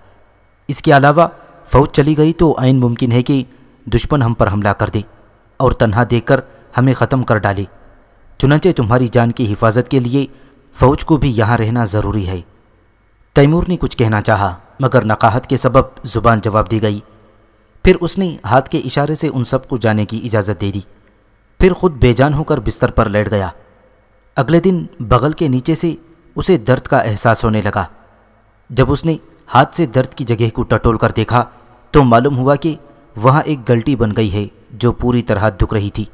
इसके अलावा फ़ौज चली गई तो आन मुमकिन है कि दुश्मन हम पर हमला कर दे और तनहा देकर हमें ख़त्म कर डाले चुनाचे तुम्हारी जान की हिफाजत के लिए फौज को भी यहाँ रहना ज़रूरी है तैमूर ने कुछ कहना चाहा मगर नकाहत के सबब ज़ुबान जवाब दी गई फिर उसने हाथ के इशारे से उन सबको जाने की इजाज़त दे दी फिर खुद बेजान होकर बिस्तर पर लेट गया अगले दिन बगल के नीचे से उसे दर्द का एहसास होने लगा जब उसने हाथ से दर्द की जगह को टटोल कर देखा तो मालूम हुआ कि वहाँ एक गलती बन गई है जो पूरी तरह दुख रही थी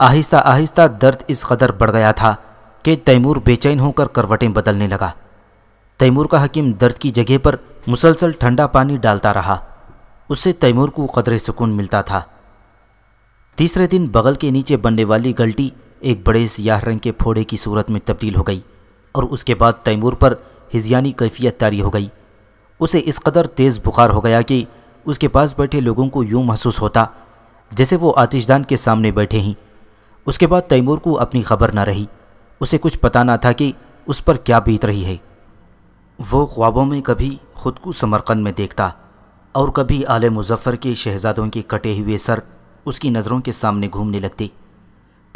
आहिस्ता आहिस्ता दर्द इस कदर बढ़ गया था कि तैमूर बेचैन होकर करवटें बदलने लगा तैमूर का हकीम दर्द की जगह पर मुसलसल ठंडा पानी डालता रहा उससे तैमूर को क़दरे सुकून मिलता था तीसरे दिन बगल के नीचे बनने वाली गलटी एक बड़े सियाह रंग के फोड़े की सूरत में तब्दील हो गई और उसके बाद तैमूर पर हिजियानी कैफियत तारी हो गई उसे इस कदर तेज़ बुखार हो गया कि उसके पास बैठे लोगों को यूँ महसूस होता जैसे वो आतिशदान के सामने बैठे हैं उसके बाद तैमूर को अपनी खबर न रही उसे कुछ पता ना था कि उस पर क्या बीत रही है वो ख्वाबों में कभी खुद को समरकंद में देखता और कभी आले मुजफ्फ़र के शहजादों के कटे हुए सर उसकी नज़रों के सामने घूमने लगते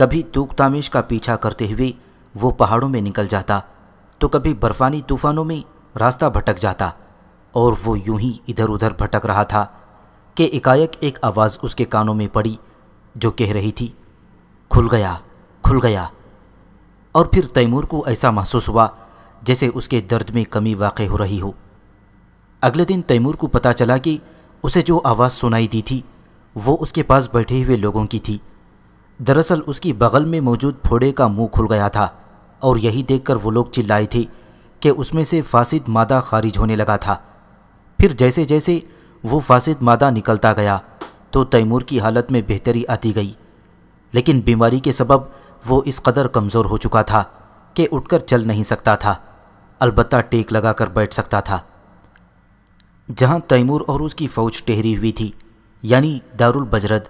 कभी तूक तामेश का पीछा करते हुए वो पहाड़ों में निकल जाता तो कभी बर्फ़ानी तूफ़ानों में रास्ता भटक जाता और वो यूं ही इधर उधर भटक रहा था कि एकाएक एक आवाज़ उसके कानों में पड़ी जो कह रही थी खुल गया खुल गया और फिर तैमूर को ऐसा महसूस हुआ जैसे उसके दर्द में कमी वाक़ हो रही हो अगले दिन तैमूर को पता चला कि उसे जो आवाज़ सुनाई दी थी वो उसके पास बैठे हुए लोगों की थी दरअसल उसकी बगल में मौजूद फोड़े का मुंह खुल गया था और यही देखकर वो लोग चिल्लाए थे कि उसमें से फासिद मादा खारिज होने लगा था फिर जैसे जैसे वो फासिद मादा निकलता गया तो तैमूर की हालत में बेहतरी आती गई लेकिन बीमारी के सबब वो इस कदर कमज़ोर हो चुका था कि उठकर चल नहीं सकता था अलबत्ता टेक लगाकर बैठ सकता था जहाँ तैमूर और उसकी फ़ौज टहरी हुई थी यानी दारुल बजरद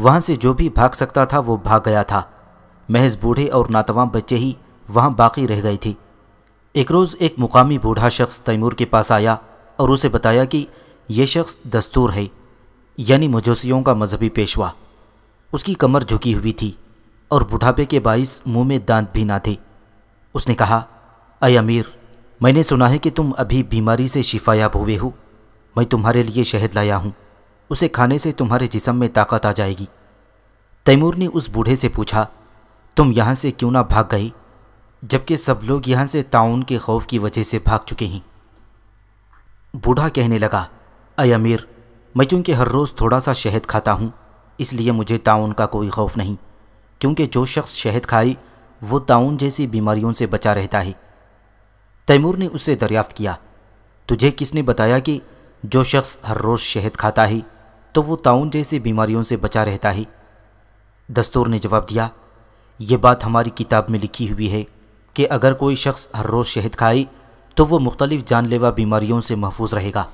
वहाँ से जो भी भाग सकता था वो भाग गया था महज बूढ़े और नातवाम बच्चे ही वहाँ बाकी रह गई थी एक रोज़ एक मुकामी बूढ़ा शख्स तैमूर के पास आया और उसे बताया कि यह शख्स दस्तूर है यानी मजोसियों का मजहबी पेशवा उसकी कमर झुकी हुई थी और बुढ़ापे के बाइस मुंह में दांत भी ना थे उसने कहा अय अमीर मैंने सुना है कि तुम अभी बीमारी से शिफायाब हुए हो मैं तुम्हारे लिए शहद लाया हूँ उसे खाने से तुम्हारे जिसम में ताकत आ जाएगी तैमूर ने उस बूढ़े से पूछा तुम यहाँ से क्यों ना भाग गए जबकि सब लोग यहाँ से ताउन के खौफ की वजह से भाग चुके हैं बूढ़ा कहने लगा अय अमीर मैं चूँकि हर रोज़ थोड़ा सा शहद खाता हूँ इसलिए मुझे ताउन का कोई खौफ नहीं क्योंकि जो शख्स शहद खाई वो ताउन जैसी बीमारियों से बचा रहता है तैमूर ने उससे दरियाफ्त किया तुझे किसने बताया कि जो शख्स हर रोज़ शहद खाता है तो वो ताउन जैसी बीमारियों से बचा रहता है दस्तूर ने जवाब दिया ये बात हमारी किताब में लिखी हुई है कि अगर कोई शख्स हर रोज़ शहद खाए तो वो मुख्तलिफ़ जानलेवा बीमारियों से महफूज रहेगा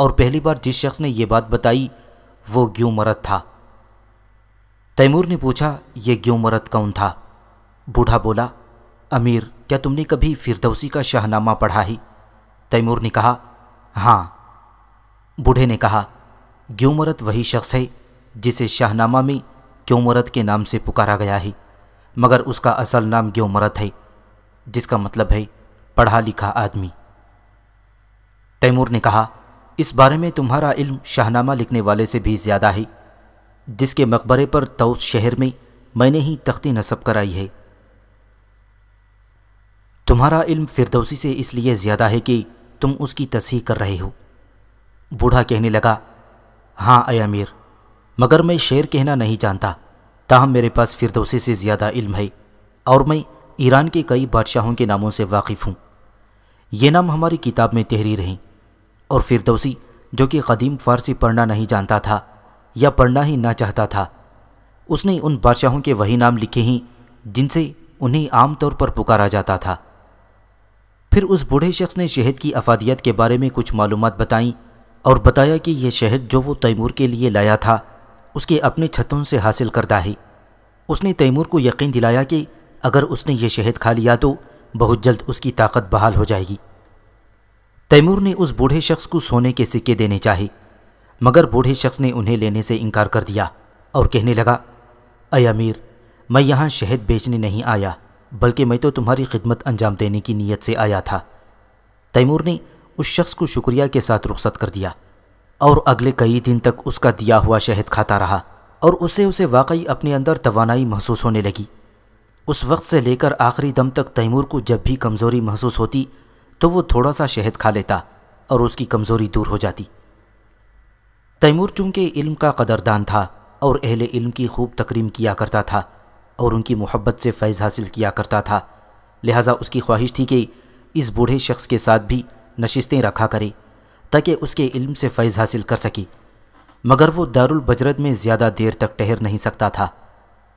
और पहली बार जिस शख्स ने यह बात बताई वो ग्यू मरद था तैमूर ने पूछा ये ग्योमरत कौन था बूढ़ा बोला अमीर क्या तुमने कभी फिरदौसी का शाहनामा पढ़ा ही तैमूर ने कहा हाँ बूढ़े ने कहा ग्योमरत वही शख्स है जिसे शाहनामा में ग्योमरत के नाम से पुकारा गया है मगर उसका असल नाम ग्योमरत है जिसका मतलब है पढ़ा लिखा आदमी तैमूर ने कहा इस बारे में तुम्हारा इल्म शाहनामा लिखने वाले से भी ज़्यादा है जिसके मकबरे पर तौस शहर में मैंने ही तख्ती नसब कराई है तुम्हारा इल्म फिरदौसी से इसलिए ज़्यादा है कि तुम उसकी तसीह कर रहे हो बूढ़ा कहने लगा हाँ अयामीर मगर मैं शेर कहना नहीं जानता ताहम मेरे पास फिरदौसी से ज़्यादा इल्म है और मैं ईरान के कई बादशाहों के नामों से वाकिफ़ हूँ ये नाम हमारी किताब में तहरीर हैं और फिरदौसी जो कि कदीम फ़ारसी पढ़ना नहीं जानता था या पढ़ना ही ना चाहता था उसने उन बादशाहों के वही नाम लिखे ही जिनसे उन्हें आमतौर पर पुकारा जाता था फिर उस बूढ़े शख्स ने शहद की अफादियत के बारे में कुछ मालूम बताई और बताया कि यह शहद जो वो तैमूर के लिए लाया था उसके अपने छतों से हासिल करता है उसने तैमूर को यकीन दिलाया कि अगर उसने यह शहद खा लिया तो बहुत जल्द उसकी ताकत बहाल हो जाएगी तैमूर ने उस बूढ़े शख्स को सोने के सिक्के देने चाहिए मगर बूढ़े शख्स ने उन्हें लेने से इनकार कर दिया और कहने लगा अय अमीर मैं यहाँ शहद बेचने नहीं आया बल्कि मैं तो तुम्हारी खिदमत अंजाम देने की नीयत से आया था तैमूर ने उस शख्स को शुक्रिया के साथ रुख्सत कर दिया और अगले कई दिन तक उसका दिया हुआ शहद खाता रहा और उसे उसे वाकई अपने अंदर तोानाई महसूस होने लगी उस वक्त से लेकर आखिरी दम तक तैमूर को जब भी कमज़ोरी महसूस होती तो वो थोड़ा सा शहद खा लेता और उसकी कमज़ोरी दूर हो जाती तैमूर चूँकि इल्म का कदरदान था और अहल इल्म की खूब तकरीम किया करता था और उनकी मोहब्बत से फैज़ हासिल किया करता था लिहाजा उसकी ख्वाहिश थी कि इस बूढ़े शख्स के साथ भी नशिस्तें रखा करे ताकि उसके इल्म से फैज़ हासिल कर सकी मगर वो दारुल बजरत में ज़्यादा देर तक ठहर नहीं सकता था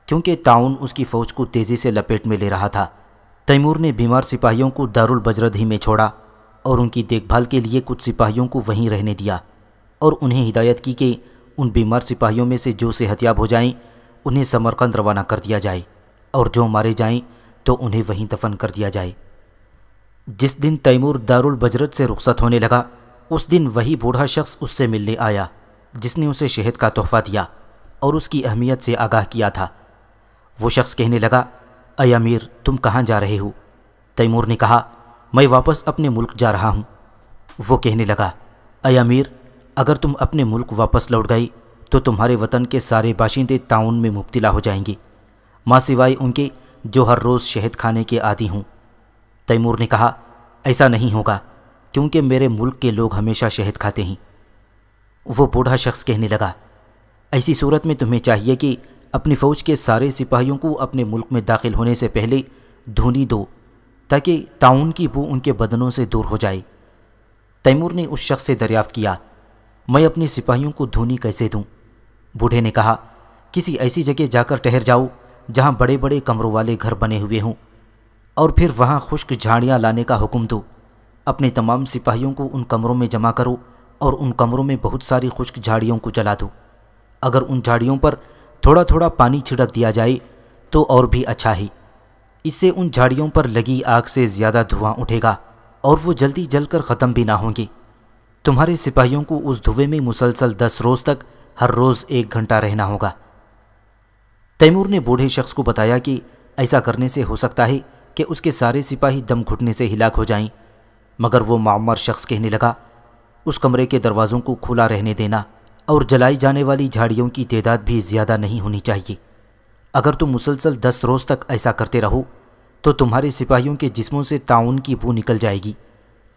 क्योंकि ताउन उसकी फ़ौज को तेज़ी से लपेट में ले रहा था तैमूर ने बीमार सिपाहियों को दारुल बजरत ही में छोड़ा और उनकी देखभाल के लिए कुछ सिपाहियों को वहीं रहने दिया और उन्हें हिदायत की कि उन बीमार सिपाहियों में से जो सेहतियाब हो जाएं उन्हें समरकंद रवाना कर दिया जाए और जो मारे जाएं तो उन्हें वहीं दफन कर दिया जाए जिस दिन तैमूर दारुल बजरत से रुखसत होने लगा उस दिन वही बूढ़ा शख्स उससे मिलने आया जिसने उसे शहद का तोहफा दिया और उसकी अहमियत से आगाह किया था वो शख्स कहने लगा अय अमीर तुम कहाँ जा रहे हो तैमूर ने कहा मैं वापस अपने मुल्क जा रहा हूँ वो कहने लगा अय अमीर अगर तुम अपने मुल्क वापस लौट गई तो तुम्हारे वतन के सारे बाशिंदे ताउन में मुब्तला हो जाएंगे माँ सिवाय उनके जो हर रोज़ शहद खाने के आदि हों तैमूर ने कहा ऐसा नहीं होगा क्योंकि मेरे मुल्क के लोग हमेशा शहद खाते हैं वो बूढ़ा शख्स कहने लगा ऐसी सूरत में तुम्हें चाहिए कि अपनी फ़ौज के सारे सिपाहियों को अपने मुल्क में दाखिल होने से पहले धुनी दो ताकि ताउन की बू उनके बदनों से दूर हो जाए तैमूर ने उस शख्स से दरियाफ्त किया मैं अपने सिपाहियों को धोनी कैसे दूं? बूढ़े ने कहा किसी ऐसी जगह जाकर ठहर जाओ जहां बड़े बड़े कमरों वाले घर बने हुए हों और फिर वहां खुश्क झाड़ियां लाने का हुक्म दो अपने तमाम सिपाहियों को उन कमरों में जमा करो और उन कमरों में बहुत सारी खुश्क झाड़ियों को जला दो अगर उन झाड़ियों पर थोड़ा थोड़ा पानी छिड़क दिया जाए तो और भी अच्छा ही इससे उन झाड़ियों पर लगी आग से ज़्यादा धुआं उठेगा और वो जल्दी जलकर ख़त्म भी ना होंगी तुम्हारे सिपाहियों को उस धुएं में मुसलसल दस रोज तक हर रोज एक घंटा रहना होगा तैमूर ने बूढ़े शख्स को बताया कि ऐसा करने से हो सकता है कि उसके सारे सिपाही दम घुटने से हिलाक हो जाएं, मगर वो मामर शख्स कहने लगा उस कमरे के दरवाज़ों को खुला रहने देना और जलाई जाने वाली झाड़ियों की तादाद भी ज़्यादा नहीं होनी चाहिए अगर तुम मुसलसल दस रोज़ तक ऐसा करते रहो तो तुम्हारे सिपाहियों के जिस्मों से ताउन की बू निकल जाएगी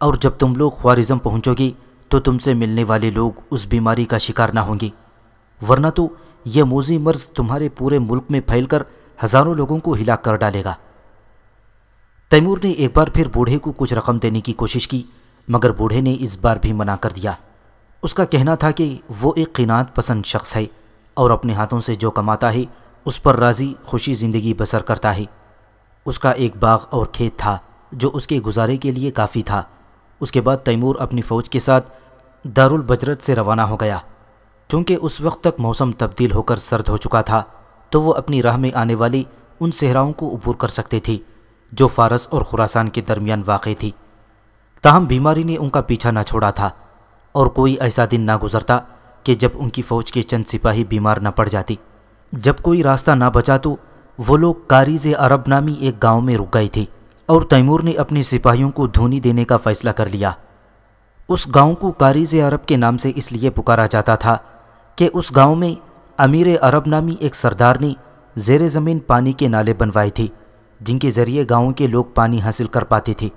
और जब तुम लोग ख्वारिज्म पहुँचोगे तो तुमसे मिलने वाले लोग उस बीमारी का शिकार ना होंगे वरना तो यह मोजी मर्ज तुम्हारे पूरे मुल्क में फैलकर हज़ारों लोगों को हिला कर डालेगा तैमूर ने एक बार फिर बूढ़े को कुछ रकम देने की कोशिश की मगर बूढ़े ने इस बार भी मना कर दिया उसका कहना था कि वो एक किनात पसंद शख्स है और अपने हाथों से जो कमाता है उस पर राज़ी खुशी ज़िंदगी बसर करता है उसका एक बाग और खेत था जो उसके गुजारे के लिए काफ़ी था उसके बाद तैमूर अपनी फ़ौज के साथ दारुल बजरत से रवाना हो गया चूंकि उस वक्त तक मौसम तब्दील होकर सर्द हो चुका था तो वो अपनी राह में आने वाली उन सेहराओं को अबूर कर सकती थी जो फारस और खुरासान के दरमियान वाक़ थी ताहम बीमारी ने उनका पीछा न छोड़ा था और कोई ऐसा दिन ना गुजरता कि जब उनकी फ़ौज के चंद सिपाही बीमार न पड़ जाती जब कोई रास्ता ना बचा तो वो लोग कारीज अरब नामी एक गांव में रुक गई थी और तैमूर ने अपने सिपाहियों को धोनी देने का फ़ैसला कर लिया उस गांव को कारीज अरब के नाम से इसलिए पुकारा जाता था कि उस गांव में अमीर अरब नामी एक सरदार ने जेर ज़मीन पानी के नाले बनवाए थे जिनके ज़रिए गाँव के लोग पानी हासिल कर पाते थे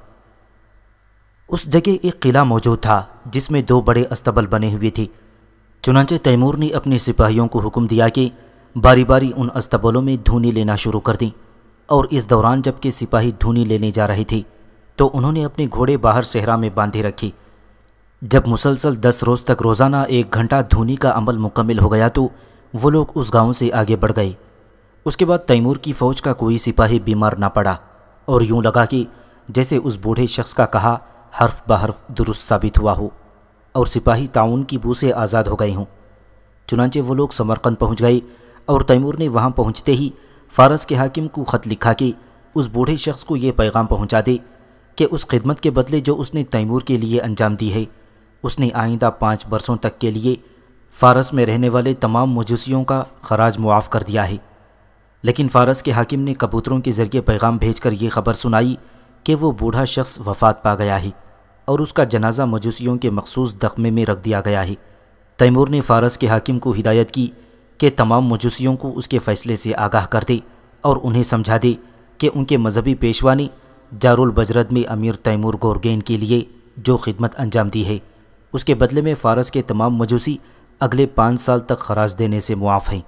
उस जगह एक किला मौजूद था जिसमें दो बड़े अस्तबल बने हुए थे चुनाचे तैमूर ने अपने सिपाहियों को हुक्म दिया कि बारी बारी उन अस्तबलों में धुनी लेना शुरू कर दी और इस दौरान जबकि सिपाही धुनी लेने जा रहे थे तो उन्होंने अपने घोड़े बाहर सहरा में बांधे रखी जब मुसलसल दस रोज़ तक रोज़ाना एक घंटा धोनी का अमल मुकम्मल हो गया तो वो लोग उस गांव से आगे बढ़ गए उसके बाद तैमूर की फ़ौज का कोई सिपाही बीमार ना पड़ा और यूं लगा कि जैसे उस बूढ़े शख्स का कहा हर्फ बहर्फ दुरुस्त साबित हुआ हो और सिपाही ताउन की बू से आज़ाद हो गए हों चुनाचे वो लोग समरकंद पहुँच गए और तैमूर ने वहाँ पहुँचते ही फारस के हाकिम को ख़त लिखा कि उस बूढ़े शख्स को ये पैगाम पहुँचा दे कि उस खिदमत के बदले जो उसने तैमूर के लिए अंजाम दी है उसने आइंदा पाँच बरसों तक के लिए फारस में रहने वाले तमाम मजूसियों का खराज मुआफ़ कर दिया है लेकिन फारस के हाकिम ने कबूतरों के ज़रिए पैगाम भेजकर ये खबर सुनाई कि वो बूढ़ा शख्स वफात पा गया है और उसका जनाजा मजूसियों के मखसूस दखमे में रख दिया गया है तैमूर ने फारस के हाकिम को हिदायत की कि तमाम मजूसियों को उसके फ़ैसले से आगाह कर दे और उन्हें समझा दे कि उनके मजहबी पेशवा ने जारुल बजरत में अमीर तैमूर गोरगेन के लिए जो खिदमत अंजाम दी है उसके बदले में फारस के तमाम मजूसी अगले पाँच साल तक खराज देने से मुआफ़ हैं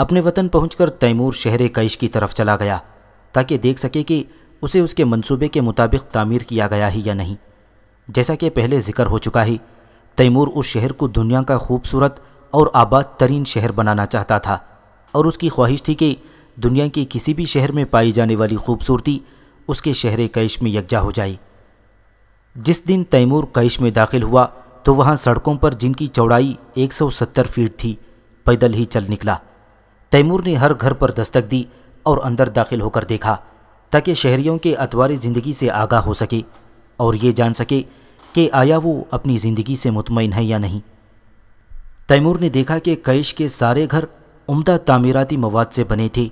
अपने वतन पहुंचकर तैमूर शहर कैश की तरफ चला गया ताकि देख सके कि उसे उसके मंसूबे के मुताबिक तामीर किया गया है या नहीं जैसा कि पहले जिक्र हो चुका है तैमूर उस शहर को दुनिया का खूबसूरत और आबाद तरीन शहर बनाना चाहता था और उसकी ख्वाहिश थी कि दुनिया के किसी भी शहर में पाई जाने वाली खूबसूरती उसके शहर कैश में यकजा हो जाए जिस दिन तैमूर कैश में दाखिल हुआ तो वहाँ सड़कों पर जिनकी चौड़ाई 170 फीट थी पैदल ही चल निकला तैमूर ने हर घर पर दस्तक दी और अंदर दाखिल होकर देखा ताकि शहरियों के अतवारी ज़िंदगी से आगाह हो सके और ये जान सके कि आया वो अपनी ज़िंदगी से मुतमिन है या नहीं तैमूर ने देखा कि कैश के सारे घर उम्दा तामीराती मवाद से बने थे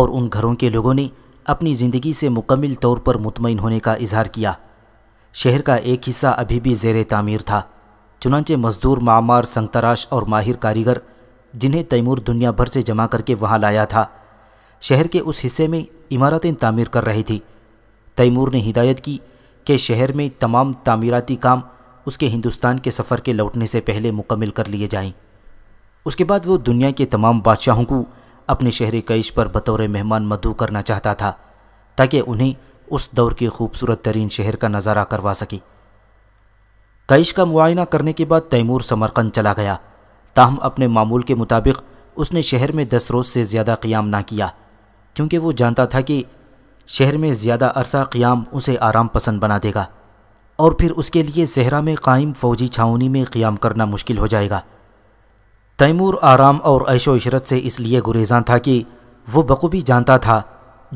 और उन घरों के लोगों ने अपनी ज़िंदगी से मुकम्मल तौर पर मुतमिन होने का इजहार किया शहर का एक हिस्सा अभी भी जेर तामीर था चुनाचे मजदूर मामार संगतराश और माहिर कारीगर जिन्हें तैमूर दुनिया भर से जमा करके वहाँ लाया था शहर के उस हिस्से में इमारतें तामीर कर रही थी तैमूर ने हिदायत की कि शहर में तमाम तामीराती काम उसके हिंदुस्तान के सफ़र के लौटने से पहले मुकम्मल कर लिए जाएं। उसके बाद वो दुनिया के तमाम बादशाहों को अपने शहर कैश पर बतौर मेहमान मधु करना चाहता था ताकि उन्हें उस दौर के खूबसूरत तरीन शहर का नज़ारा करवा सकी कैश का मुआयना करने के बाद तैमूर समरकंद चला गया ताहम अपने मामूल के मुताबिक उसने शहर में दस रोज़ से ज़्यादा क़्याम ना किया क्योंकि वो जानता था कि शहर में ज़्यादा अरसा क़्याम उसे आराम पसंद बना देगा और फिर उसके लिए सहरा में कायम फ़ौजी छावनी में क़्याम करना मुश्किल हो जाएगा तैमूर आराम और ऐशो इशरत से इसलिए गुरेजा था कि वो बखूबी जानता था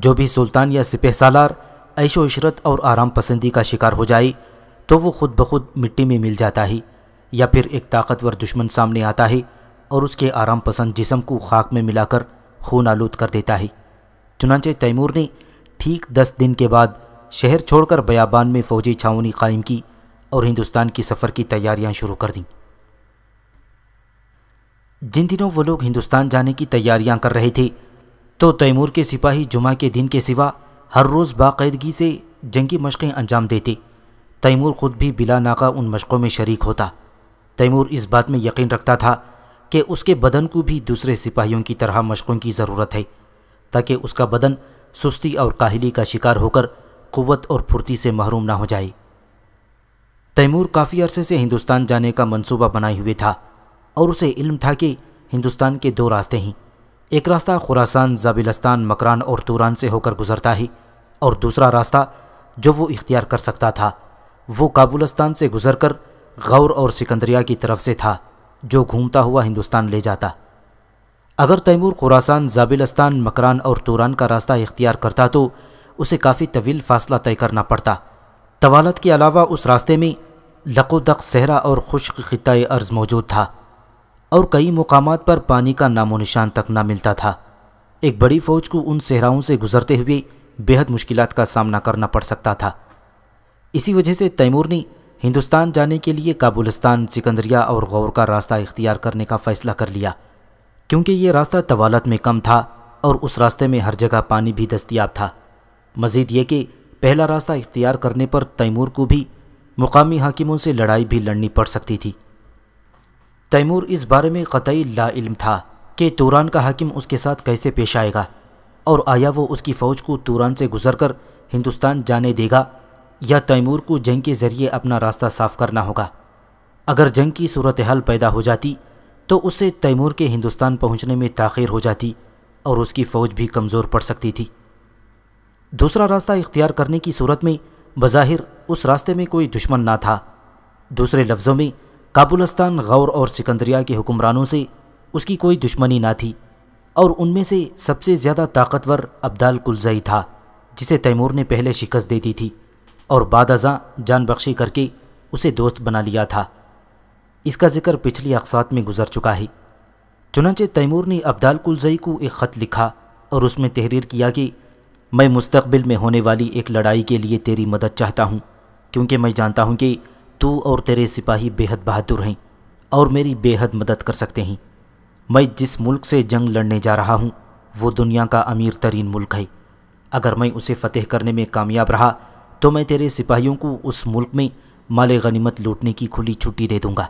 जो भी सुल्तान या सिपह सालार ऐशो इशरत और आराम पसंदी का शिकार हो जाए तो वो खुद ब खुद मिट्टी में मिल जाता है या फिर एक ताकतवर दुश्मन सामने आता है और उसके आराम पसंद जिसम को खाक में मिलाकर खून आलूद कर देता है चुनाचे तैमूर ने ठीक दस दिन के बाद शहर छोड़कर बयाबान में फ़ौजी छावनी कायम की और हिंदुस्तान की सफ़र की तैयारियां शुरू कर दीं जिन दिनों वो लोग हिंदुस्तान जाने की तैयारियां कर रहे थे तो तैमूर के सिपाही जुमा के दिन के सिवा हर रोज़ बाकायदगी से जंगी मशक़ें अंजाम देते तैमूर ख़ुद भी बिला नाका उन मशक़ों में शरीक होता तैमूर इस बात में यकीन रखता था कि उसके बदन को भी दूसरे सिपाहियों की तरह मशक़ों की ज़रूरत है ताकि उसका बदन सुस्ती और काहली का शिकार होकर क़वत और फुर्ती से महरूम ना हो जाए तैमूर काफ़ी अरसे से हिंदुस्तान जाने का मंसूबा बनाए हुए था और उसे इल्म था कि हिंदुस्तान के दो रास्ते हैं एक रास्ता खुरासान जाबिलस्तान मकरान और तुरान से होकर गुजरता है और दूसरा रास्ता जो वो इख्तियार कर सकता था वो काबुलस्तान से गुजरकर गौर और सिकंदरिया की तरफ से था जो घूमता हुआ हिंदुस्तान ले जाता अगर तैमूर खुरासान जाबिलस्तान मकरान और तूरान का रास्ता इख्तियार करता तो उसे काफ़ी तवील फासला तय करना पड़ता तवालत के अलावा उस रास्ते में लकोदक सहरा और खुश्क खिताई अर्ज मौजूद था और कई मकाम पर पानी का नामो निशान तक ना मिलता था एक बड़ी फ़ौज को उन सहराओं से गुजरते हुए बेहद मुश्किल का सामना करना पड़ सकता था इसी वजह से तैमूर ने हिंदुस्तान जाने के लिए काबुलस्तान सिकंदरिया और गौर का रास्ता इख्तियार करने का फ़ैसला कर लिया क्योंकि ये रास्ता तवालत में कम था और उस रास्ते में हर जगह पानी भी दस्तियाब था मज़ीद ये कि पहला रास्ता इख्तियार करने पर तैमूर को भी मुकामी हाकिमों से लड़ाई भी लड़नी पड़ सकती थी तैमूर इस बारे में कतई लाइल्म था कि तुरान का हाकिम उसके साथ कैसे पेश आएगा और आया वो उसकी फ़ौज को तूरान से गुजरकर हिंदुस्तान जाने देगा या तैमूर को जंग के ज़रिए अपना रास्ता साफ करना होगा अगर जंग की सूरत हाल पैदा हो जाती तो उससे तैमूर के हिंदुस्तान पहुंचने में ताखिर हो जाती और उसकी फ़ौज भी कमज़ोर पड़ सकती थी दूसरा रास्ता इख्तियार करने की सूरत में बज़ाहिर उस रास्ते में कोई दुश्मन ना था दूसरे लफ्ज़ों में काबुलस्तान गौर और सिकंदरिया के हुक्मरानों से उसकी कोई दुश्मनी ना थी और उनमें से सबसे ज़्यादा ताकतवर अब्दाल कुलजई था जिसे तैमूर ने पहले शिकस्त दे दी थी और बाद अजा जान बख्शी करके उसे दोस्त बना लिया था इसका जिक्र पिछली अकसात में गुजर चुका है चुनाचे तैमूर ने अब्दाल कुलजई को एक ख़त लिखा और उसमें तहरीर किया कि मैं मुस्तबिल में होने वाली एक लड़ाई के लिए तेरी मदद चाहता हूँ क्योंकि मैं जानता हूँ कि तू और तेरे सिपाही बेहद बहादुर हैं और मेरी बेहद मदद कर सकते हैं मैं जिस मुल्क से जंग लड़ने जा रहा हूँ वो दुनिया का अमीर तरीन मुल्क है अगर मैं उसे फतेह करने में कामयाब रहा तो मैं तेरे सिपाहियों को उस मुल्क में माल गनीमत लूटने की खुली छुट्टी दे दूंगा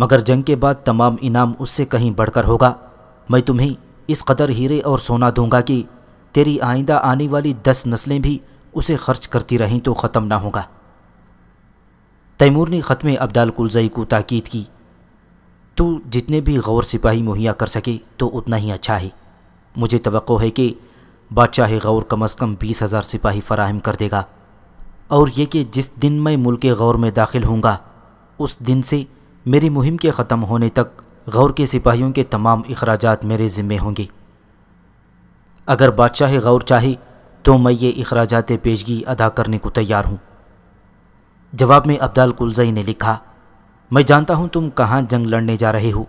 मगर जंग के बाद तमाम इनाम उससे कहीं बढ़कर होगा मैं तुम्हें इस कदर हीरे और सोना दूंगा कि तेरी आइंदा आने वाली दस नस्लें भी उसे खर्च करती रहें तो ख़त्म ना होगा तैमूर ने ख़त्म अब्दाल कुलजई को ताकीद की तो जितने भी गौर सिपाही मुहैया कर सके तो उतना ही अच्छा है मुझे तो है कि बादशाह गौर कम अज़ कम बीस हज़ार सिपाही फराहम कर देगा और ये कि जिस दिन मैं मुल्क गौर में दाखिल होऊंगा उस दिन से मेरी मुहिम के ख़त्म होने तक गौर के सिपाहियों के तमाम अखराज मेरे ज़िम्मे होंगे अगर बादशाह गौर चाहे तो मैं ये अखराज पेशगी अदा करने को तैयार हूँ जवाब में अब्दाल कुलजई ने लिखा मैं जानता हूँ तुम कहाँ जंग लड़ने जा रहे हो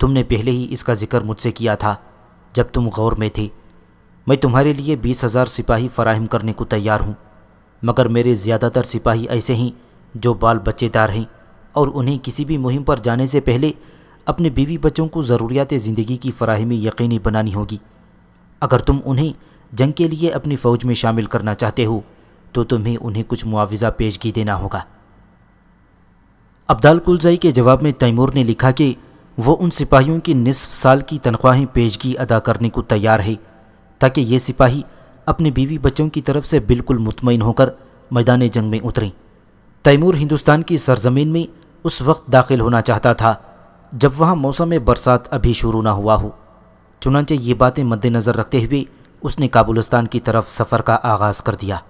तुमने पहले ही इसका जिक्र मुझसे किया था जब तुम गौर में थे मैं तुम्हारे लिए बीस हज़ार सिपाही फराहम करने को तैयार हूँ मगर मेरे ज़्यादातर सिपाही ऐसे हैं जो बाल बच्चेदार हैं और उन्हें किसी भी मुहिम पर जाने से पहले अपने बीवी बच्चों को ज़रूरियात ज़िंदगी की फराहमी यकीनी बनानी होगी अगर तुम उन्हें जंग के लिए अपनी फ़ौज में शामिल करना चाहते हो तो तुम्हें उन्हें कुछ मुआवजा पेशगी देना होगा अब्दाल कुलजई के जवाब में तैमूर ने लिखा कि वो उन सिपाहियों की निसफ साल की तनख्वाहें पेशगी अदा करने को तैयार है ताकि ये सिपाही अपने बीवी बच्चों की तरफ से बिल्कुल मुतमिन होकर मैदान जंग में उतरें तैमूर हिंदुस्तान की सरजमीन में उस वक्त दाखिल होना चाहता था जब वहाँ मौसम बरसात अभी शुरू ना हुआ हो चुनाचे ये बातें मद्देनज़र रखते हुए उसने काबुलस्तान की तरफ सफ़र का आगाज़ कर दिया